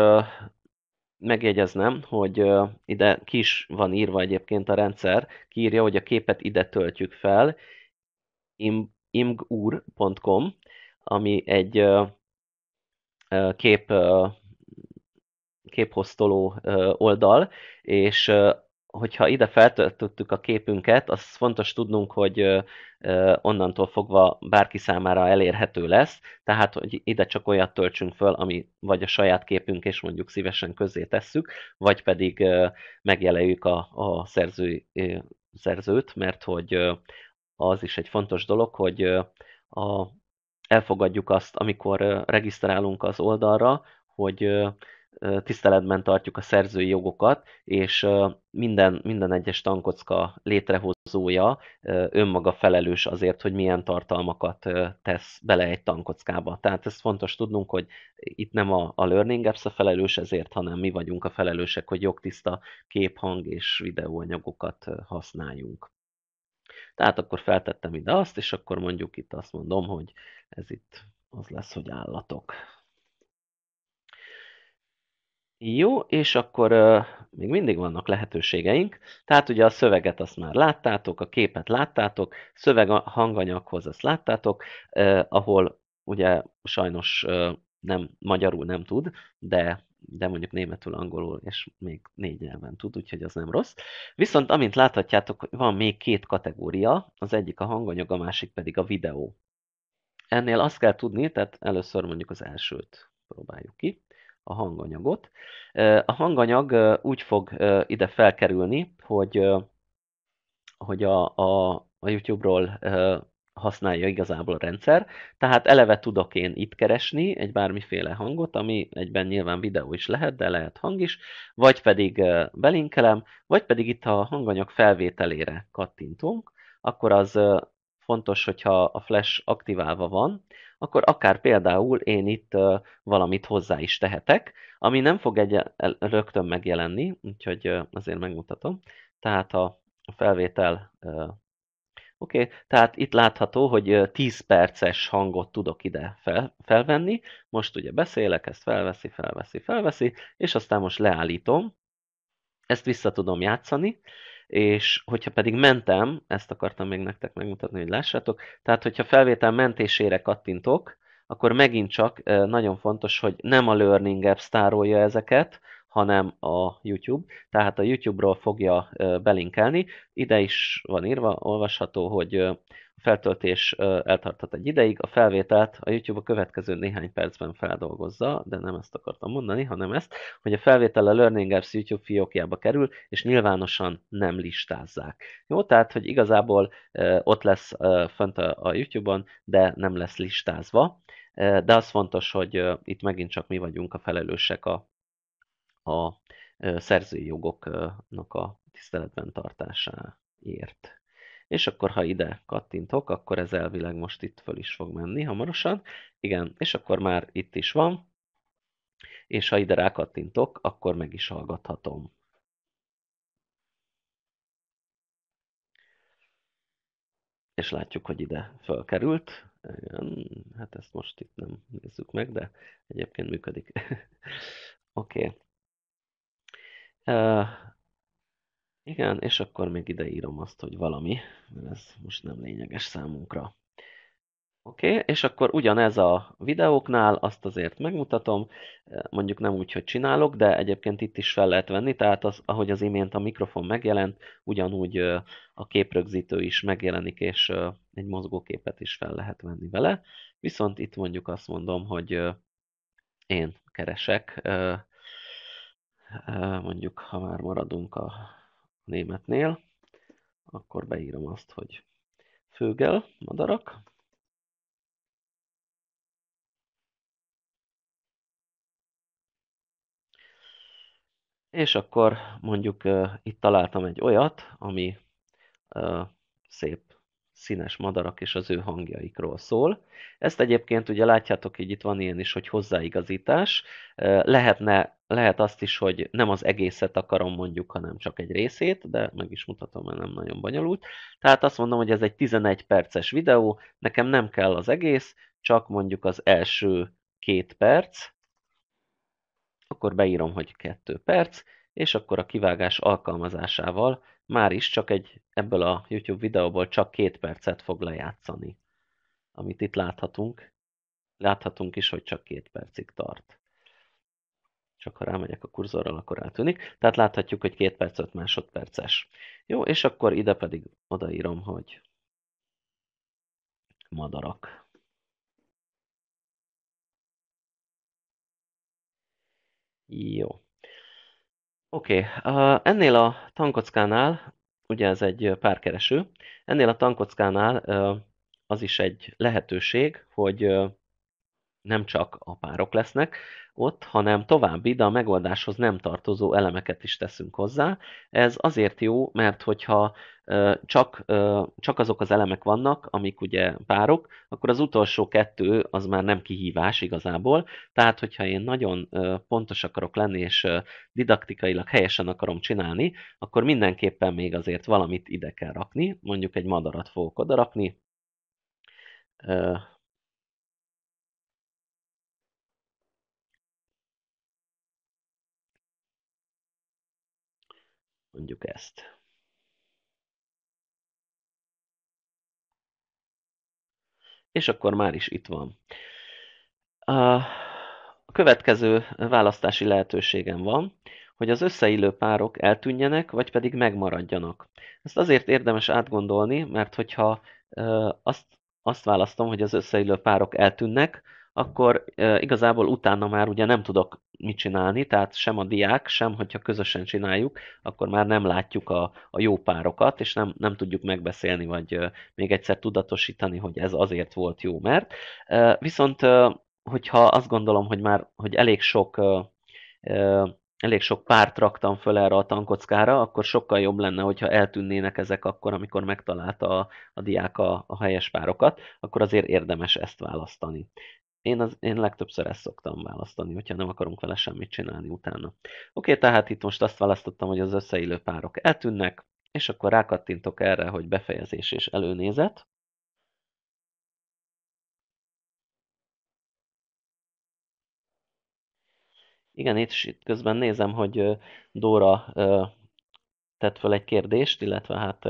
megjegyeznem, hogy ide kis van írva egyébként a rendszer, kiírja, hogy a képet ide töltjük fel, imgur.com, ami egy kép képhosztoló oldal, és hogyha ide feltöltöttük a képünket, az fontos tudnunk, hogy onnantól fogva bárki számára elérhető lesz, tehát hogy ide csak olyat töltsünk föl, ami vagy a saját képünk, és mondjuk szívesen közzé tesszük, vagy pedig megjelöljük a, a szerző, szerzőt, mert hogy az is egy fontos dolog, hogy a, elfogadjuk azt, amikor regisztrálunk az oldalra, hogy tiszteletben tartjuk a szerzői jogokat, és minden, minden egyes tankocka létrehozója önmaga felelős azért, hogy milyen tartalmakat tesz bele egy tankockába. Tehát ez fontos tudnunk, hogy itt nem a, a Learning Apps a felelős ezért, hanem mi vagyunk a felelősek, hogy jogtiszta kép, hang és videóanyagokat használjunk. Tehát akkor feltettem ide azt, és akkor mondjuk itt azt mondom, hogy ez itt az lesz, hogy állatok. Jó, és akkor uh, még mindig vannak lehetőségeink. Tehát ugye a szöveget azt már láttátok, a képet láttátok, szöveg a hanganyaghoz azt láttátok, uh, ahol ugye sajnos uh, nem magyarul nem tud, de de mondjuk németül, angolul, és még négy nyelven tud, úgyhogy az nem rossz. Viszont amint láthatjátok, van még két kategória, az egyik a hanganyag, a másik pedig a videó. Ennél azt kell tudni, tehát először mondjuk az elsőt próbáljuk ki a hanganyagot. A hanganyag úgy fog ide felkerülni, hogy, hogy a, a, a YouTube-ról használja igazából a rendszer, tehát eleve tudok én itt keresni egy bármiféle hangot, ami egyben nyilván videó is lehet, de lehet hang is, vagy pedig belinkelem, vagy pedig itt a hanganyag felvételére kattintunk, akkor az fontos, hogyha a flash aktiválva van, akkor akár például én itt valamit hozzá is tehetek, ami nem fog egy rögtön megjelenni, úgyhogy azért megmutatom. Tehát a felvétel, oké, okay. tehát itt látható, hogy 10 perces hangot tudok ide fel, felvenni. Most ugye beszélek, ezt felveszi, felveszi, felveszi, és aztán most leállítom. Ezt vissza tudom játszani, és hogyha pedig mentem, ezt akartam még nektek megmutatni, hogy lássátok, tehát hogyha felvétel mentésére kattintok, akkor megint csak nagyon fontos, hogy nem a Learning App sztárolja ezeket, hanem a YouTube. Tehát a YouTube-ról fogja belinkelni. Ide is van írva, olvasható, hogy a feltöltés eltarthat egy ideig, a felvételt a YouTube a következő néhány percben feldolgozza, de nem ezt akartam mondani, hanem ezt, hogy a felvétel a Learning Apps YouTube fiókjába kerül, és nyilvánosan nem listázzák. Jó, tehát, hogy igazából ott lesz fönt a YouTube-on, de nem lesz listázva de az fontos, hogy itt megint csak mi vagyunk a felelősek a a szerzői jogoknak a tiszteletben tartásáért. És akkor, ha ide kattintok, akkor ez elvileg most itt föl is fog menni hamarosan. Igen, és akkor már itt is van. És ha ide rákattintok, akkor meg is hallgathatom. És látjuk, hogy ide fölkerült. Igen, hát ezt most itt nem nézzük meg, de egyébként működik. *laughs* Oké. okay. Uh, igen, és akkor még ide írom azt, hogy valami, mert ez most nem lényeges számunkra. Oké, okay, és akkor ugyanez a videóknál, azt azért megmutatom, mondjuk nem úgy, hogy csinálok, de egyébként itt is fel lehet venni, tehát az, ahogy az imént a mikrofon megjelent, ugyanúgy a képrögzítő is megjelenik, és egy mozgóképet is fel lehet venni vele. Viszont itt mondjuk azt mondom, hogy én keresek mondjuk ha már maradunk a németnél, akkor beírom azt, hogy főgel, madarak. És akkor mondjuk uh, itt találtam egy olyat, ami uh, szép színes madarak és az ő hangjaikról szól. Ezt egyébként ugye látjátok, hogy itt van ilyen is, hogy hozzáigazítás. Lehetne lehet azt is, hogy nem az egészet akarom mondjuk, hanem csak egy részét, de meg is mutatom, mert nem nagyon bonyolult. Tehát azt mondom, hogy ez egy 11 perces videó, nekem nem kell az egész, csak mondjuk az első két perc, akkor beírom, hogy kettő perc, és akkor a kivágás alkalmazásával már is csak egy, ebből a YouTube videóból csak két percet fog lejátszani, amit itt láthatunk. Láthatunk is, hogy csak két percig tart csak ha rámegyek a kurzorral, akkor eltűnik. Tehát láthatjuk, hogy 2 perc 5 másodperces. Jó, és akkor ide pedig odaírom, hogy madarak. Jó. Oké, okay. ennél a tankockánál, ugye ez egy párkereső, ennél a tankockánál az is egy lehetőség, hogy nem csak a párok lesznek, ott, hanem további, de a megoldáshoz nem tartozó elemeket is teszünk hozzá. Ez azért jó, mert hogyha csak, csak azok az elemek vannak, amik ugye párok, akkor az utolsó kettő az már nem kihívás igazából. Tehát, hogyha én nagyon pontos akarok lenni, és didaktikailag helyesen akarom csinálni, akkor mindenképpen még azért valamit ide kell rakni. Mondjuk egy madarat fogok odarakni, Mondjuk ezt. És akkor már is itt van. A következő választási lehetőségem van, hogy az összeillő párok eltűnjenek, vagy pedig megmaradjanak. Ezt azért érdemes átgondolni, mert hogyha azt, azt választom, hogy az összeillő párok eltűnnek, akkor igazából utána már ugye nem tudok mit csinálni, tehát sem a diák, sem hogyha közösen csináljuk, akkor már nem látjuk a, a jó párokat, és nem, nem tudjuk megbeszélni, vagy még egyszer tudatosítani, hogy ez azért volt jó, mert. Viszont, hogyha azt gondolom, hogy már hogy elég sok elég sok párt raktam föl erre a tankockára, akkor sokkal jobb lenne, hogyha eltűnnének ezek akkor, amikor megtalálta a, a diák a, a helyes párokat, akkor azért érdemes ezt választani. Én, az, én legtöbbször ezt szoktam választani, hogyha nem akarunk vele semmit csinálni utána. Oké, tehát itt most azt választottam, hogy az összeillő párok eltűnnek, és akkor rákattintok erre, hogy befejezés és előnézet. Igen, itt, itt közben nézem, hogy Dóra tett fel egy kérdést, illetve hát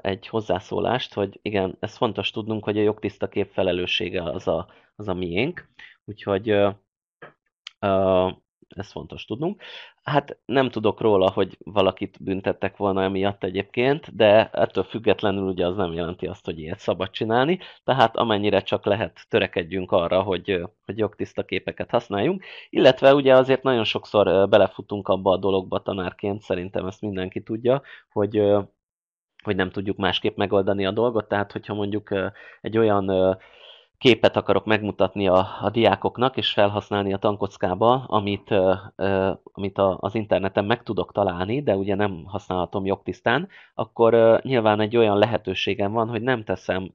egy hozzászólást, hogy igen, ez fontos tudnunk, hogy a jogtiszta kép felelőssége az a, az a miénk, úgyhogy ez fontos tudnunk. Hát nem tudok róla, hogy valakit büntettek volna emiatt egyébként, de ettől függetlenül ugye az nem jelenti azt, hogy ilyet szabad csinálni, tehát amennyire csak lehet törekedjünk arra, hogy, hogy jogtiszta képeket használjunk, illetve ugye azért nagyon sokszor belefutunk abba a dologba tanárként, szerintem ezt mindenki tudja, hogy hogy nem tudjuk másképp megoldani a dolgot, tehát hogyha mondjuk egy olyan képet akarok megmutatni a, a diákoknak, és felhasználni a tankockába, amit, amit a, az interneten meg tudok találni, de ugye nem használhatom jogtisztán, akkor nyilván egy olyan lehetőségem van, hogy nem teszem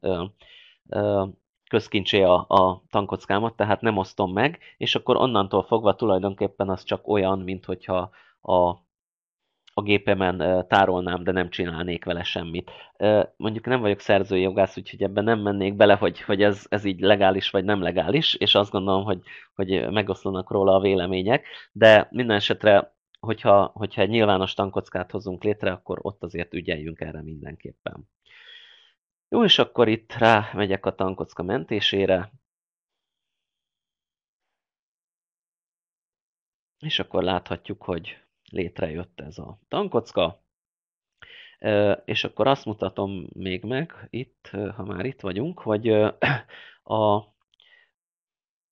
közkincsé a, a tankockámat, tehát nem osztom meg, és akkor onnantól fogva tulajdonképpen az csak olyan, mint hogyha a a gépemen tárolnám, de nem csinálnék vele semmit. Mondjuk nem vagyok szerzői jogász, úgyhogy ebben nem mennék bele, hogy, hogy ez, ez így legális vagy nem legális, és azt gondolom, hogy, hogy megoszlanak róla a vélemények, de minden esetre hogyha, hogyha egy nyilvános tankockát hozunk létre, akkor ott azért ügyeljünk erre mindenképpen. Jó, és akkor itt rá megyek a tankocka mentésére. És akkor láthatjuk, hogy létrejött ez a tankocka. És akkor azt mutatom még meg itt, ha már itt vagyunk, hogy *clears throat* a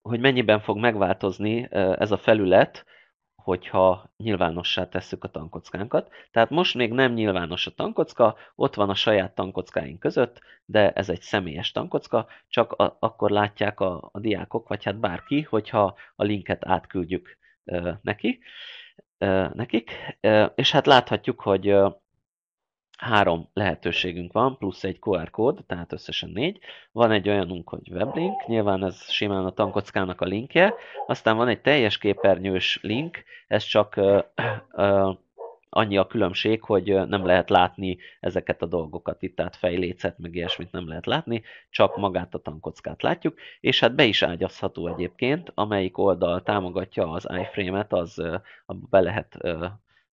hogy mennyiben fog megváltozni ez a felület, hogyha nyilvánossá tesszük a tankockánkat. Tehát most még nem nyilvános a tankocka, ott van a saját tankockáink között, de ez egy személyes tankocka, csak a, akkor látják a, a diákok, vagy hát bárki, hogyha a linket átküldjük e, neki nekik, és hát láthatjuk, hogy három lehetőségünk van, plusz egy QR kód, tehát összesen négy. Van egy olyanunk, hogy weblink, nyilván ez simán a tankockának a linkje, aztán van egy teljes képernyős link, ez csak ö, ö, annyi a különbség, hogy nem lehet látni ezeket a dolgokat itt, tehát fejlécet, meg ilyesmit nem lehet látni, csak magát a tankockát látjuk, és hát be is ágyazható egyébként, amelyik oldal támogatja az iframe-et, az abba be lehet,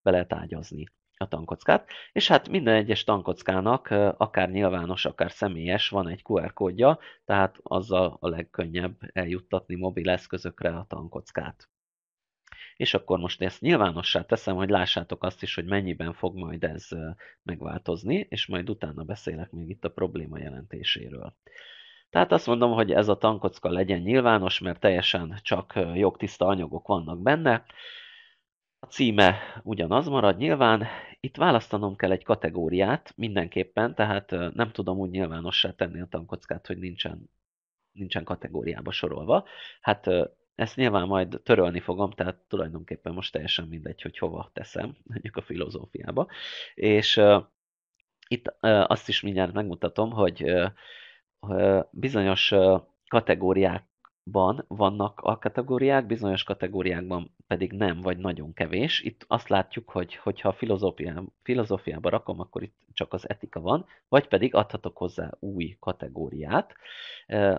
be lehet ágyazni a tankockát, és hát minden egyes tankockának, akár nyilvános, akár személyes, van egy QR kódja, tehát azzal a legkönnyebb eljuttatni mobil eszközökre a tankockát. És akkor most ezt nyilvánossá teszem, hogy lássátok azt is, hogy mennyiben fog majd ez megváltozni, és majd utána beszélek még itt a probléma jelentéséről. Tehát azt mondom, hogy ez a tankocka legyen nyilvános, mert teljesen csak jogtiszta anyagok vannak benne. A címe ugyanaz marad nyilván. Itt választanom kell egy kategóriát mindenképpen, tehát nem tudom úgy nyilvánossá tenni a tankockát, hogy nincsen, nincsen kategóriába sorolva. Hát ezt nyilván majd törölni fogom, tehát tulajdonképpen most teljesen mindegy, hogy hova teszem, *laughs* mondjuk a filozófiába. És uh, itt uh, azt is mindjárt megmutatom, hogy uh, bizonyos kategóriák ban vannak a kategóriák, bizonyos kategóriákban pedig nem, vagy nagyon kevés. Itt azt látjuk, hogy hogyha a filozófiába rakom, akkor itt csak az etika van, vagy pedig adhatok hozzá új kategóriát.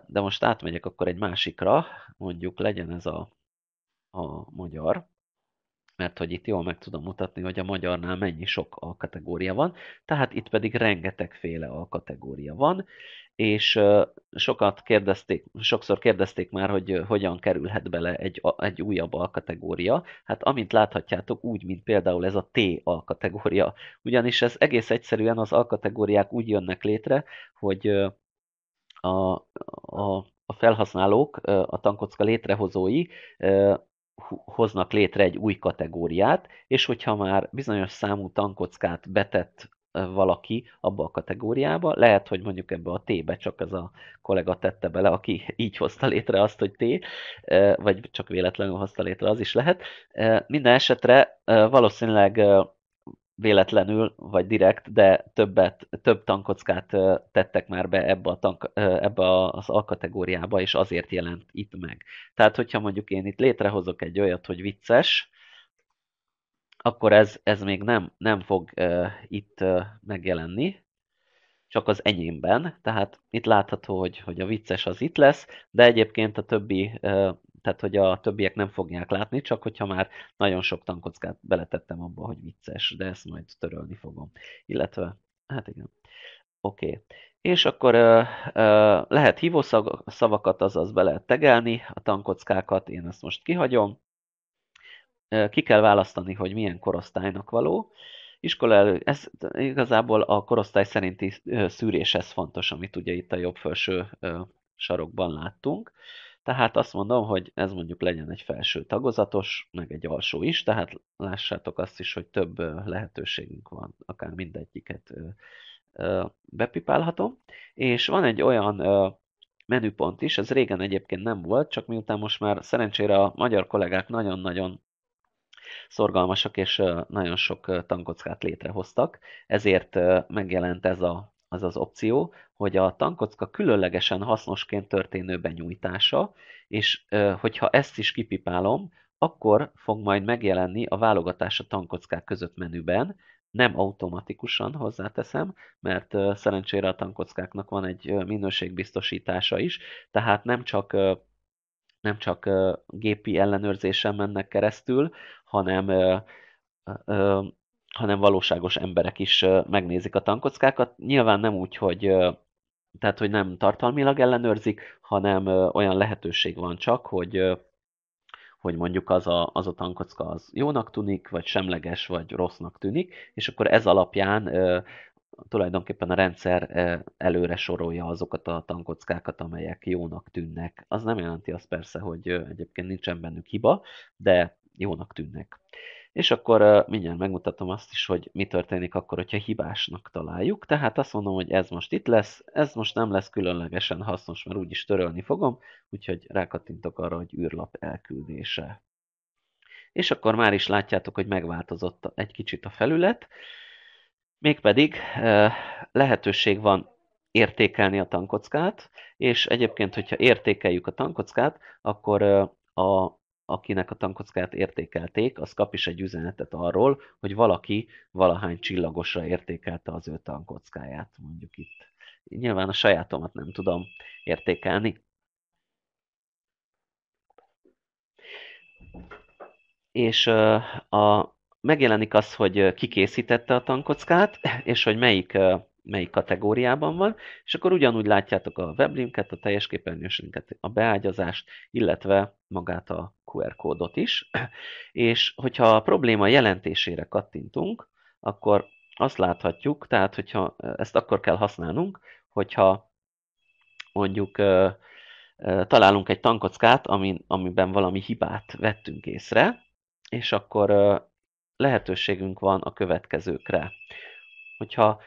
De most átmegyek akkor egy másikra, mondjuk legyen ez a, a magyar, mert hogy itt jól meg tudom mutatni, hogy a magyarnál mennyi sok alkategória van, tehát itt pedig rengetegféle alkategória van, és sokat kérdezték, sokszor kérdezték már, hogy hogyan kerülhet bele egy, egy újabb alkategória. Hát amint láthatjátok, úgy, mint például ez a T alkategória. Ugyanis ez egész egyszerűen az alkategóriák úgy jönnek létre, hogy a, a, a felhasználók, a tankocka létrehozói hoznak létre egy új kategóriát, és hogyha már bizonyos számú tankockát betett valaki abba a kategóriába. Lehet, hogy mondjuk ebbe a tébe csak az a kollega tette bele, aki így hozta létre azt, hogy té, vagy csak véletlenül hozta létre, az is lehet. Minden esetre valószínűleg véletlenül, vagy direkt, de többet, több tankockát tettek már be ebbe, a tank, ebbe az alkategóriába, és azért jelent itt meg. Tehát, hogyha mondjuk én itt létrehozok egy olyat, hogy vicces, akkor ez, ez még nem, nem fog uh, itt uh, megjelenni, csak az enyémben, tehát itt látható, hogy, hogy a vicces az itt lesz, de egyébként a többi, uh, tehát hogy a többiek nem fogják látni, csak hogyha már nagyon sok tankockát beletettem abba, hogy vicces, de ezt majd törölni fogom. Illetve, hát igen, oké. Okay. És akkor uh, uh, lehet hívószavakat, azaz be lehet tegelni a tankockákat, én ezt most kihagyom ki kell választani, hogy milyen korosztálynak való. Iskola elő, ez igazából a korosztály szerinti szűrés ez fontos, amit ugye itt a jobb felső sarokban láttunk. Tehát azt mondom, hogy ez mondjuk legyen egy felső tagozatos, meg egy alsó is, tehát lássátok azt is, hogy több lehetőségünk van, akár mindegyiket bepipálhatom. És van egy olyan menüpont is, ez régen egyébként nem volt, csak miután most már szerencsére a magyar kollégák nagyon-nagyon szorgalmasak, és nagyon sok tankockát létrehoztak, ezért megjelent ez a az az opció, hogy a tankocka különlegesen hasznosként történő benyújtása, és hogyha ezt is kipipálom, akkor fog majd megjelenni a válogatás a tankockák között menüben, nem automatikusan hozzáteszem, mert szerencsére a tankockáknak van egy minőségbiztosítása is, tehát nem csak nem csak gépi ellenőrzésen mennek keresztül, hanem, hanem valóságos emberek is megnézik a tankockákat. Nyilván nem úgy, hogy tehát, hogy nem tartalmilag ellenőrzik, hanem olyan lehetőség van csak, hogy hogy mondjuk az a, az a tankocka az jónak tűnik, vagy semleges, vagy rossznak tűnik, és akkor ez alapján ö, tulajdonképpen a rendszer előre sorolja azokat a tankockákat, amelyek jónak tűnnek. Az nem jelenti azt persze, hogy egyébként nincsen bennük hiba, de jónak tűnnek. És akkor mindjárt megmutatom azt is, hogy mi történik akkor, hogyha hibásnak találjuk. Tehát azt mondom, hogy ez most itt lesz, ez most nem lesz különlegesen hasznos, mert úgyis törölni fogom, úgyhogy rákattintok arra, hogy űrlap elküldése. És akkor már is látjátok, hogy megváltozott egy kicsit a felület. Mégpedig lehetőség van értékelni a tankockát, és egyébként, hogyha értékeljük a tankockát, akkor a, akinek a tankockát értékelték, az kap is egy üzenetet arról, hogy valaki valahány csillagosra értékelte az ő tankockáját, mondjuk itt. Nyilván a sajátomat nem tudom értékelni. És a, megjelenik az, hogy ki készítette a tankockát, *laughs* és hogy melyik, melyik kategóriában van, és akkor ugyanúgy látjátok a weblinket, a teljes képernyős linket, a beágyazást, illetve magát a QR kódot is. *clears throat* És hogyha a probléma jelentésére kattintunk, akkor azt láthatjuk, tehát hogyha ezt akkor kell használnunk, hogyha mondjuk találunk egy tankockát, amin, amiben valami hibát vettünk észre, és akkor lehetőségünk van a következőkre. Hogyha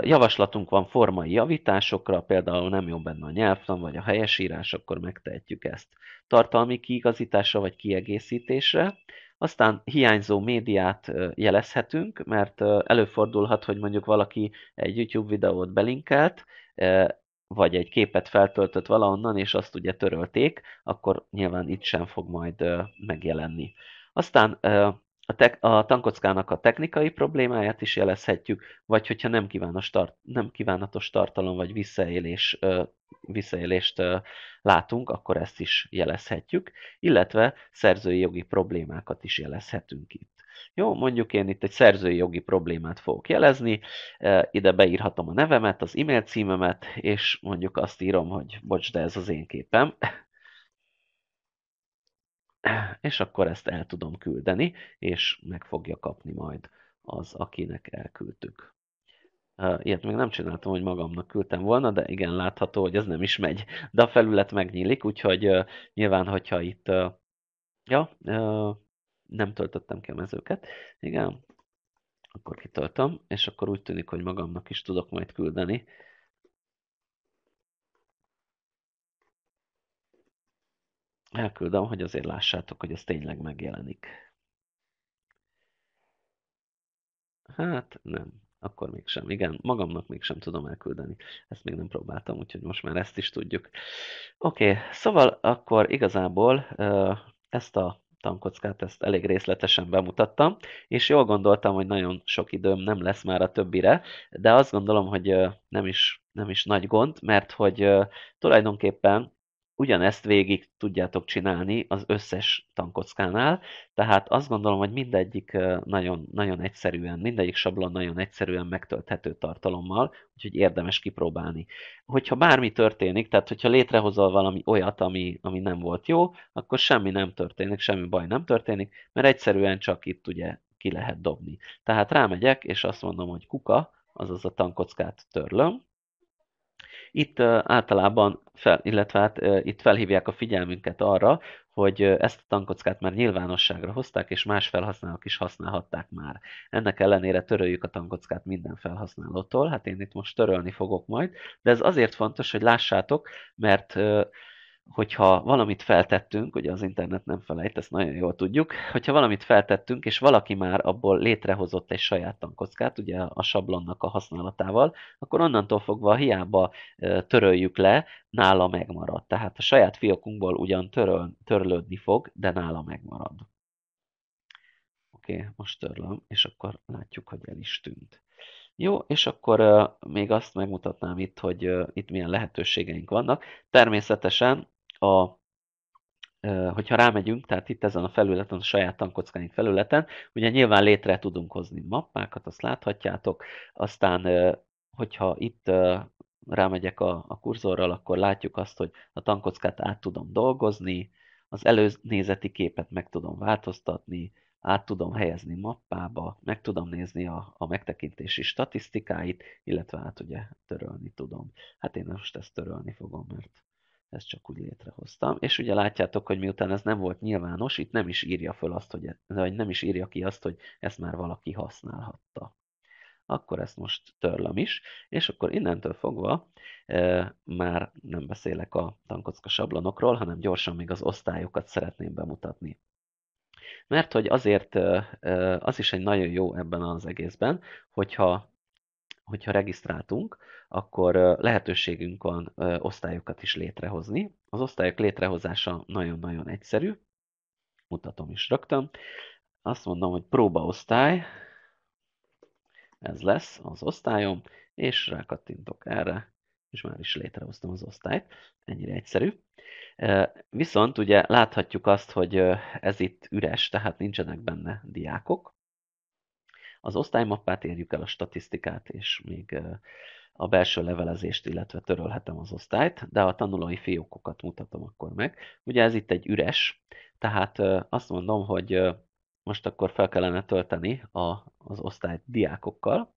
javaslatunk van formai javításokra, például nem jó benne a nyelvtan vagy a helyesírás, akkor megtehetjük ezt. Tartalmi kiigazításra vagy kiegészítésre, aztán hiányzó médiát jelezhetünk, mert előfordulhat, hogy mondjuk valaki egy YouTube videót belinkelt, vagy egy képet feltöltött valahonnan, és azt ugye törölték, akkor nyilván itt sem fog majd megjelenni. Aztán a, te- a tankockának a technikai problémáját is jelezhetjük, vagy hogyha nem kívánatos, tart- nem kívánatos tartalom vagy visszaélés, ö, visszaélést ö, látunk, akkor ezt is jelezhetjük, illetve szerzői jogi problémákat is jelezhetünk itt. Jó, mondjuk én itt egy szerzői jogi problémát fogok jelezni, ide beírhatom a nevemet, az e-mail címemet, és mondjuk azt írom, hogy bocs, de ez az én képem, és akkor ezt el tudom küldeni, és meg fogja kapni majd az, akinek elküldtük. Ilyet még nem csináltam, hogy magamnak küldtem volna, de igen, látható, hogy ez nem is megy. De a felület megnyílik, úgyhogy nyilván, hogyha itt... Ja, nem töltöttem ki a mezőket. Igen, akkor kitöltöm, és akkor úgy tűnik, hogy magamnak is tudok majd küldeni elküldöm, hogy azért lássátok, hogy ez tényleg megjelenik. Hát nem, akkor mégsem. Igen, magamnak mégsem tudom elküldeni. Ezt még nem próbáltam, úgyhogy most már ezt is tudjuk. Oké, okay, szóval akkor igazából ezt a tankockát, ezt elég részletesen bemutattam, és jól gondoltam, hogy nagyon sok időm nem lesz már a többire, de azt gondolom, hogy nem is, nem is nagy gond, mert hogy tulajdonképpen Ugyanezt végig tudjátok csinálni az összes tankockánál, tehát azt gondolom, hogy mindegyik nagyon, nagyon egyszerűen, mindegyik sablon nagyon egyszerűen megtölthető tartalommal, úgyhogy érdemes kipróbálni. Hogyha bármi történik, tehát hogyha létrehozol valami olyat, ami, ami nem volt jó, akkor semmi nem történik, semmi baj nem történik, mert egyszerűen csak itt ugye ki lehet dobni. Tehát rámegyek, és azt mondom, hogy kuka, azaz a tankockát törlöm, itt általában, fel, illetve hát itt felhívják a figyelmünket arra, hogy ezt a tankockát már nyilvánosságra hozták, és más felhasználók is használhatták már. Ennek ellenére töröljük a tankockát minden felhasználótól, hát én itt most törölni fogok majd, de ez azért fontos, hogy lássátok, mert hogyha valamit feltettünk, ugye az internet nem felejt, ezt nagyon jól tudjuk, hogyha valamit feltettünk, és valaki már abból létrehozott egy saját tankockát, ugye a sablonnak a használatával, akkor onnantól fogva hiába töröljük le, nála megmarad. Tehát a saját fiókunkból ugyan töröl, törlődni fog, de nála megmarad. Oké, okay, most törlöm, és akkor látjuk, hogy el is tűnt. Jó, és akkor uh, még azt megmutatnám itt, hogy uh, itt milyen lehetőségeink vannak. Természetesen a hogyha rámegyünk, tehát itt ezen a felületen, a saját tankockáink felületen, ugye nyilván létre tudunk hozni mappákat, azt láthatjátok, aztán hogyha itt rámegyek a, a kurzorral, akkor látjuk azt, hogy a tankockát át tudom dolgozni, az előnézeti képet meg tudom változtatni, át tudom helyezni mappába, meg tudom nézni a, a megtekintési statisztikáit, illetve át ugye törölni tudom. Hát én most ezt törölni fogom, mert ezt csak úgy létrehoztam. És ugye látjátok, hogy miután ez nem volt nyilvános, itt nem is írja föl azt, hogy, e- vagy nem is írja ki azt, hogy ezt már valaki használhatta. Akkor ezt most törlöm is, és akkor innentől fogva e, már nem beszélek a tankocka sablonokról, hanem gyorsan még az osztályokat szeretném bemutatni. Mert hogy azért e, e az is egy nagyon jó ebben az egészben, hogyha hogyha regisztráltunk, akkor lehetőségünk van osztályokat is létrehozni. Az osztályok létrehozása nagyon-nagyon egyszerű, mutatom is rögtön. Azt mondom, hogy próbaosztály, ez lesz az osztályom, és rákattintok erre, és már is létrehoztam az osztályt. Ennyire egyszerű. Viszont ugye láthatjuk azt, hogy ez itt üres, tehát nincsenek benne diákok az osztálymappát, érjük el a statisztikát, és még a belső levelezést, illetve törölhetem az osztályt, de a tanulói fiókokat mutatom akkor meg. Ugye ez itt egy üres, tehát azt mondom, hogy most akkor fel kellene tölteni a, az osztályt diákokkal.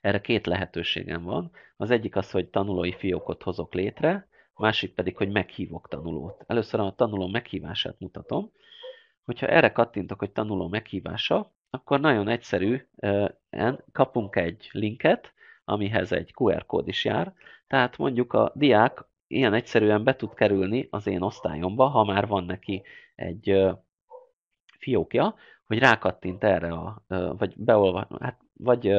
Erre két lehetőségem van. Az egyik az, hogy tanulói fiókot hozok létre, másik pedig, hogy meghívok tanulót. Először a tanuló meghívását mutatom. Hogyha erre kattintok, hogy tanuló meghívása, akkor nagyon egyszerűen kapunk egy linket, amihez egy QR kód is jár, tehát mondjuk a diák ilyen egyszerűen be tud kerülni az én osztályomba, ha már van neki egy fiókja, hogy rákattint erre a, vagy beolva, hát, vagy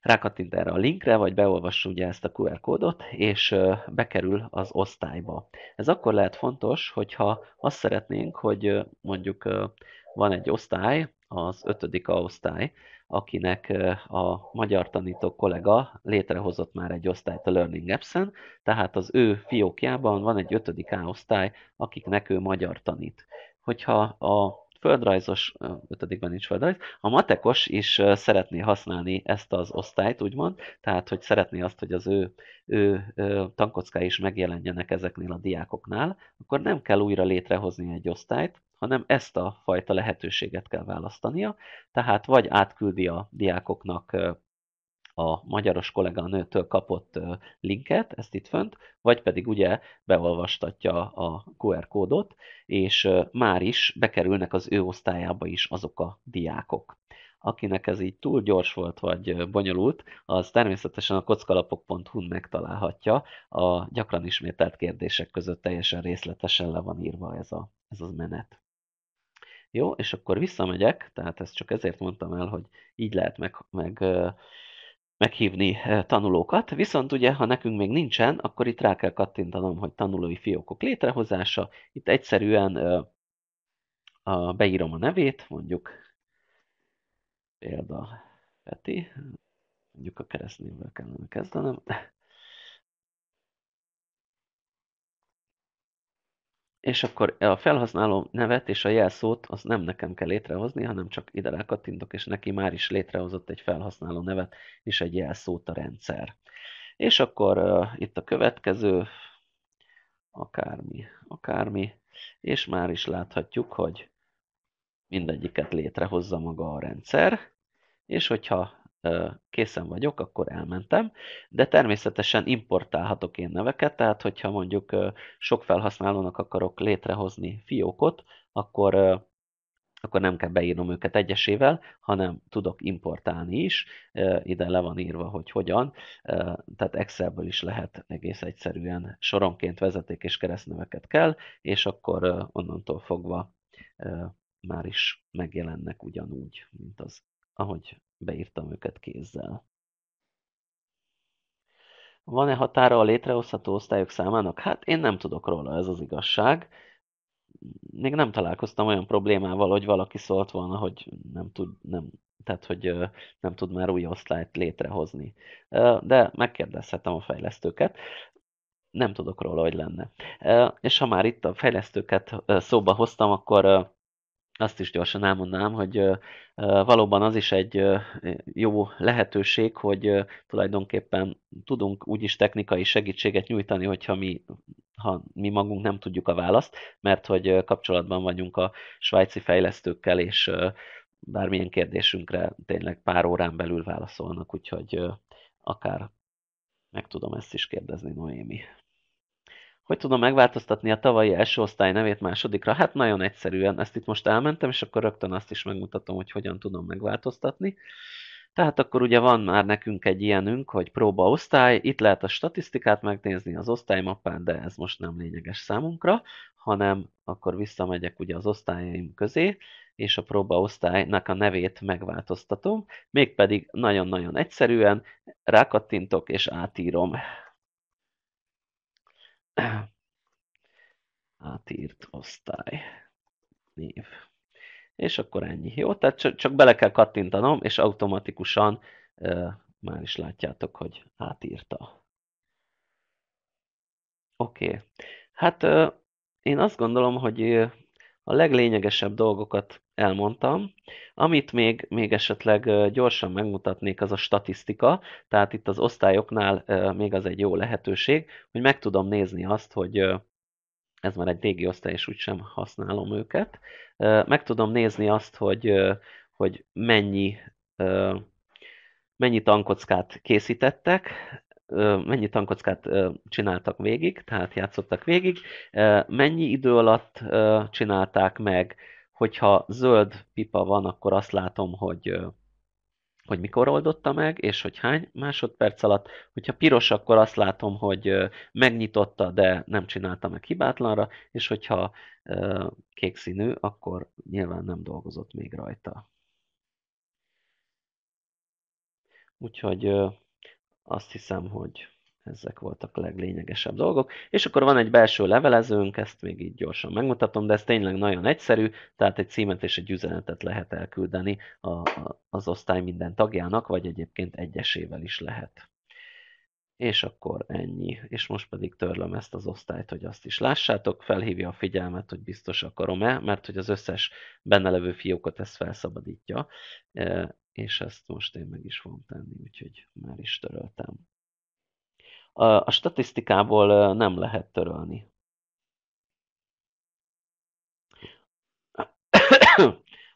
rákattint erre a linkre, vagy beolvassa ugye ezt a QR kódot, és bekerül az osztályba. Ez akkor lehet fontos, hogyha azt szeretnénk, hogy mondjuk van egy osztály, az ötödik osztály, akinek a magyar tanító kollega létrehozott már egy osztályt a Learning Apps-en, tehát az ő fiókjában van egy ötödik A osztály, akiknek ő magyar tanít. Hogyha a földrajzos, ötödikben nincs földrajz, a matekos is szeretné használni ezt az osztályt, úgymond, tehát, hogy szeretné azt, hogy az ő, ő, ő tankockái is megjelenjenek ezeknél a diákoknál, akkor nem kell újra létrehozni egy osztályt, hanem ezt a fajta lehetőséget kell választania, tehát vagy átküldi a diákoknak a magyaros kolléganőtől kapott linket, ezt itt fönt, vagy pedig ugye beolvastatja a QR kódot, és már is bekerülnek az ő osztályába is azok a diákok. Akinek ez így túl gyors volt, vagy bonyolult, az természetesen a kockalapok.hu-n megtalálhatja. A gyakran ismételt kérdések között teljesen részletesen le van írva ez, a, ez az menet. Jó, és akkor visszamegyek, tehát ezt csak ezért mondtam el, hogy így lehet meg, meg, meghívni tanulókat, viszont ugye, ha nekünk még nincsen, akkor itt rá kell kattintanom, hogy tanulói fiókok létrehozása, itt egyszerűen beírom a nevét, mondjuk példa Peti, mondjuk a keresztnévvel kellene kezdenem, és akkor a felhasználó nevet és a jelszót az nem nekem kell létrehozni, hanem csak ide rákattintok, és neki már is létrehozott egy felhasználó nevet és egy jelszót a rendszer. És akkor uh, itt a következő, akármi, akármi, és már is láthatjuk, hogy mindegyiket létrehozza maga a rendszer, és hogyha készen vagyok, akkor elmentem, de természetesen importálhatok én neveket, tehát hogyha mondjuk sok felhasználónak akarok létrehozni fiókot, akkor akkor nem kell beírnom őket egyesével, hanem tudok importálni is. Ide le van írva, hogy hogyan. Tehát Excelből is lehet egész egyszerűen soronként vezeték és keresztneveket kell, és akkor onnantól fogva már is megjelennek ugyanúgy, mint az, ahogy Beírtam őket kézzel. Van-e határa a létrehozható osztályok számának? Hát én nem tudok róla, ez az igazság. Még nem találkoztam olyan problémával, hogy valaki szólt volna, hogy nem tud, nem, tehát hogy nem tud már új osztályt létrehozni. De megkérdezhetem a fejlesztőket. Nem tudok róla, hogy lenne. És ha már itt a fejlesztőket szóba hoztam, akkor azt is gyorsan elmondanám, hogy valóban az is egy jó lehetőség, hogy tulajdonképpen tudunk úgyis technikai segítséget nyújtani, hogyha mi, ha mi magunk nem tudjuk a választ, mert hogy kapcsolatban vagyunk a svájci fejlesztőkkel, és bármilyen kérdésünkre tényleg pár órán belül válaszolnak, úgyhogy akár meg tudom ezt is kérdezni, Noémi. Hogy tudom megváltoztatni a tavalyi első osztály nevét másodikra? Hát nagyon egyszerűen, ezt itt most elmentem, és akkor rögtön azt is megmutatom, hogy hogyan tudom megváltoztatni. Tehát akkor ugye van már nekünk egy ilyenünk, hogy osztály, itt lehet a statisztikát megnézni az osztálymappán, de ez most nem lényeges számunkra, hanem akkor visszamegyek ugye az osztályaim közé, és a osztálynak a nevét megváltoztatom, mégpedig nagyon-nagyon egyszerűen rákattintok és átírom *clears throat* átírt osztály név. És akkor ennyi. Jó, tehát csak bele kell kattintanom, és automatikusan már is látjátok, hogy átírta. Oké. Okay. Hát én azt gondolom, hogy a leglényegesebb dolgokat elmondtam. Amit még, még esetleg gyorsan megmutatnék, az a statisztika, tehát itt az osztályoknál még az egy jó lehetőség, hogy meg tudom nézni azt, hogy ez már egy régi osztály, és úgysem használom őket, meg tudom nézni azt, hogy, hogy mennyi, mennyi tankockát készítettek, mennyi tankockát csináltak végig, tehát játszottak végig, mennyi idő alatt csinálták meg, hogyha zöld pipa van, akkor azt látom, hogy hogy mikor oldotta meg, és hogy hány másodperc alatt. Hogyha piros, akkor azt látom, hogy megnyitotta, de nem csinálta meg hibátlanra, és hogyha kék színű, akkor nyilván nem dolgozott még rajta. Úgyhogy azt hiszem, hogy ezek voltak a leglényegesebb dolgok. És akkor van egy belső levelezőnk, ezt még így gyorsan megmutatom, de ez tényleg nagyon egyszerű, tehát egy címet és egy üzenetet lehet elküldeni a, az osztály minden tagjának, vagy egyébként egyesével is lehet. És akkor ennyi. És most pedig törlöm ezt az osztályt, hogy azt is lássátok. Felhívja a figyelmet, hogy biztos akarom-e, mert hogy az összes benne levő fiókot ezt felszabadítja. E, és ezt most én meg is fogom tenni, úgyhogy már is töröltem. A, a statisztikából e, nem lehet törölni.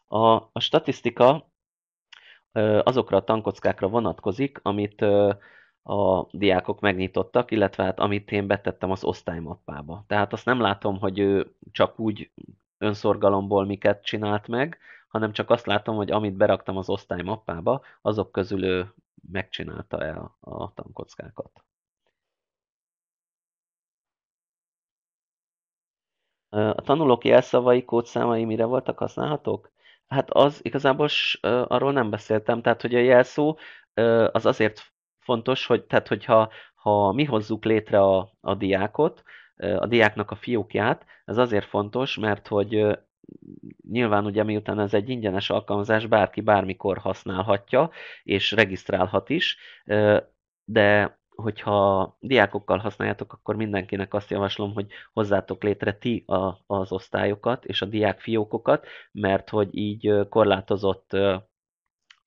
A, a statisztika e, azokra a tankockákra vonatkozik, amit a diákok megnyitottak, illetve hát amit én betettem az osztálymappába. Tehát azt nem látom, hogy ő csak úgy önszorgalomból miket csinált meg, hanem csak azt látom, hogy amit beraktam az osztálymappába, azok közül ő megcsinálta el a tankockákat. A tanulók jelszavai, kódszámai mire voltak használhatók? Hát az igazából arról nem beszéltem, tehát hogy a jelszó az azért fontos, hogy tehát hogyha ha mi hozzuk létre a, a diákot, a diáknak a fiókját, ez azért fontos, mert hogy nyilván ugye miután ez egy ingyenes alkalmazás, bárki bármikor használhatja, és regisztrálhat is, de hogyha diákokkal használjátok, akkor mindenkinek azt javaslom, hogy hozzátok létre ti a, az osztályokat és a diák fiókokat, mert hogy így korlátozott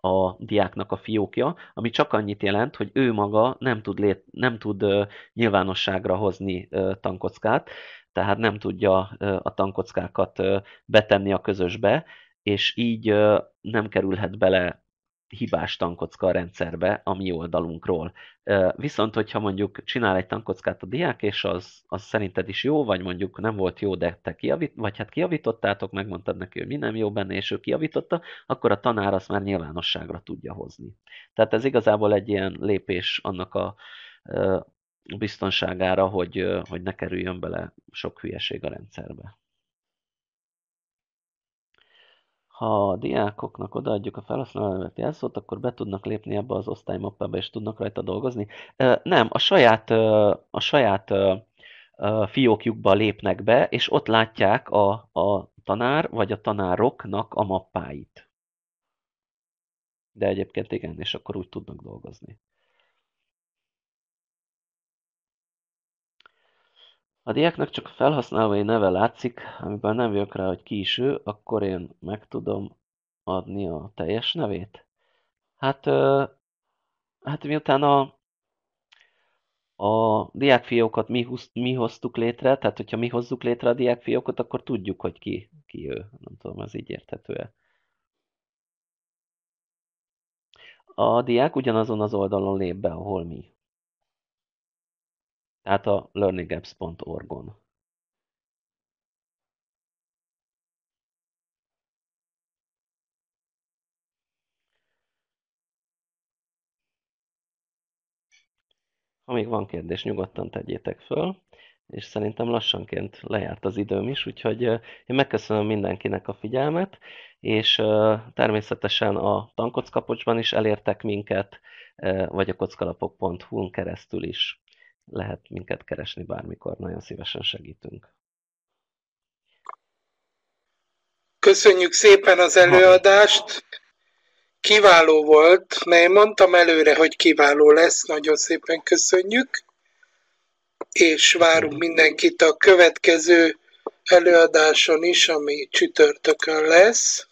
a diáknak a fiókja, ami csak annyit jelent, hogy ő maga nem tud, lét, nem tud nyilvánosságra hozni tankockát, tehát nem tudja a tankockákat betenni a közösbe, és így nem kerülhet bele hibás tankocka a rendszerbe a mi oldalunkról. Viszont, hogyha mondjuk csinál egy tankockát a diák, és az, az szerinted is jó, vagy mondjuk nem volt jó, de te kiavít, vagy hát kiavítottátok, megmondtad neki, hogy mi nem jó benne, és ő kiavította, akkor a tanár azt már nyilvánosságra tudja hozni. Tehát ez igazából egy ilyen lépés annak a biztonságára, hogy, hogy ne kerüljön bele sok hülyeség a rendszerbe. ha a diákoknak odaadjuk a felhasználó nevet jelszót, akkor be tudnak lépni ebbe az osztálymappába, és tudnak rajta dolgozni. Nem, a saját, a saját fiókjukba lépnek be, és ott látják a, a tanár vagy a tanároknak a mappáit. De egyébként igen, és akkor úgy tudnak dolgozni. A diáknak csak a felhasználói neve látszik, amiben nem jövök rá, hogy ki is ő, akkor én meg tudom adni a teljes nevét. Hát, hát miután a, a diákfiókat mi, mi hoztuk létre, tehát hogyha mi hozzuk létre a diákfiókat, akkor tudjuk, hogy ki, ki ő. Nem tudom, ez így érthető-e. A diák ugyanazon az oldalon lép be, ahol mi. Tehát a learningapps.org-on. Ha még van kérdés, nyugodtan tegyétek föl, és szerintem lassanként lejárt az időm is, úgyhogy én megköszönöm mindenkinek a figyelmet, és természetesen a tankockapocsban is elértek minket, vagy a kockalapok.hu-n keresztül is lehet minket keresni bármikor, nagyon szívesen segítünk. Köszönjük szépen az előadást! Kiváló volt, mert én mondtam előre, hogy kiváló lesz, nagyon szépen köszönjük, és várunk mindenkit a következő előadáson is, ami csütörtökön lesz.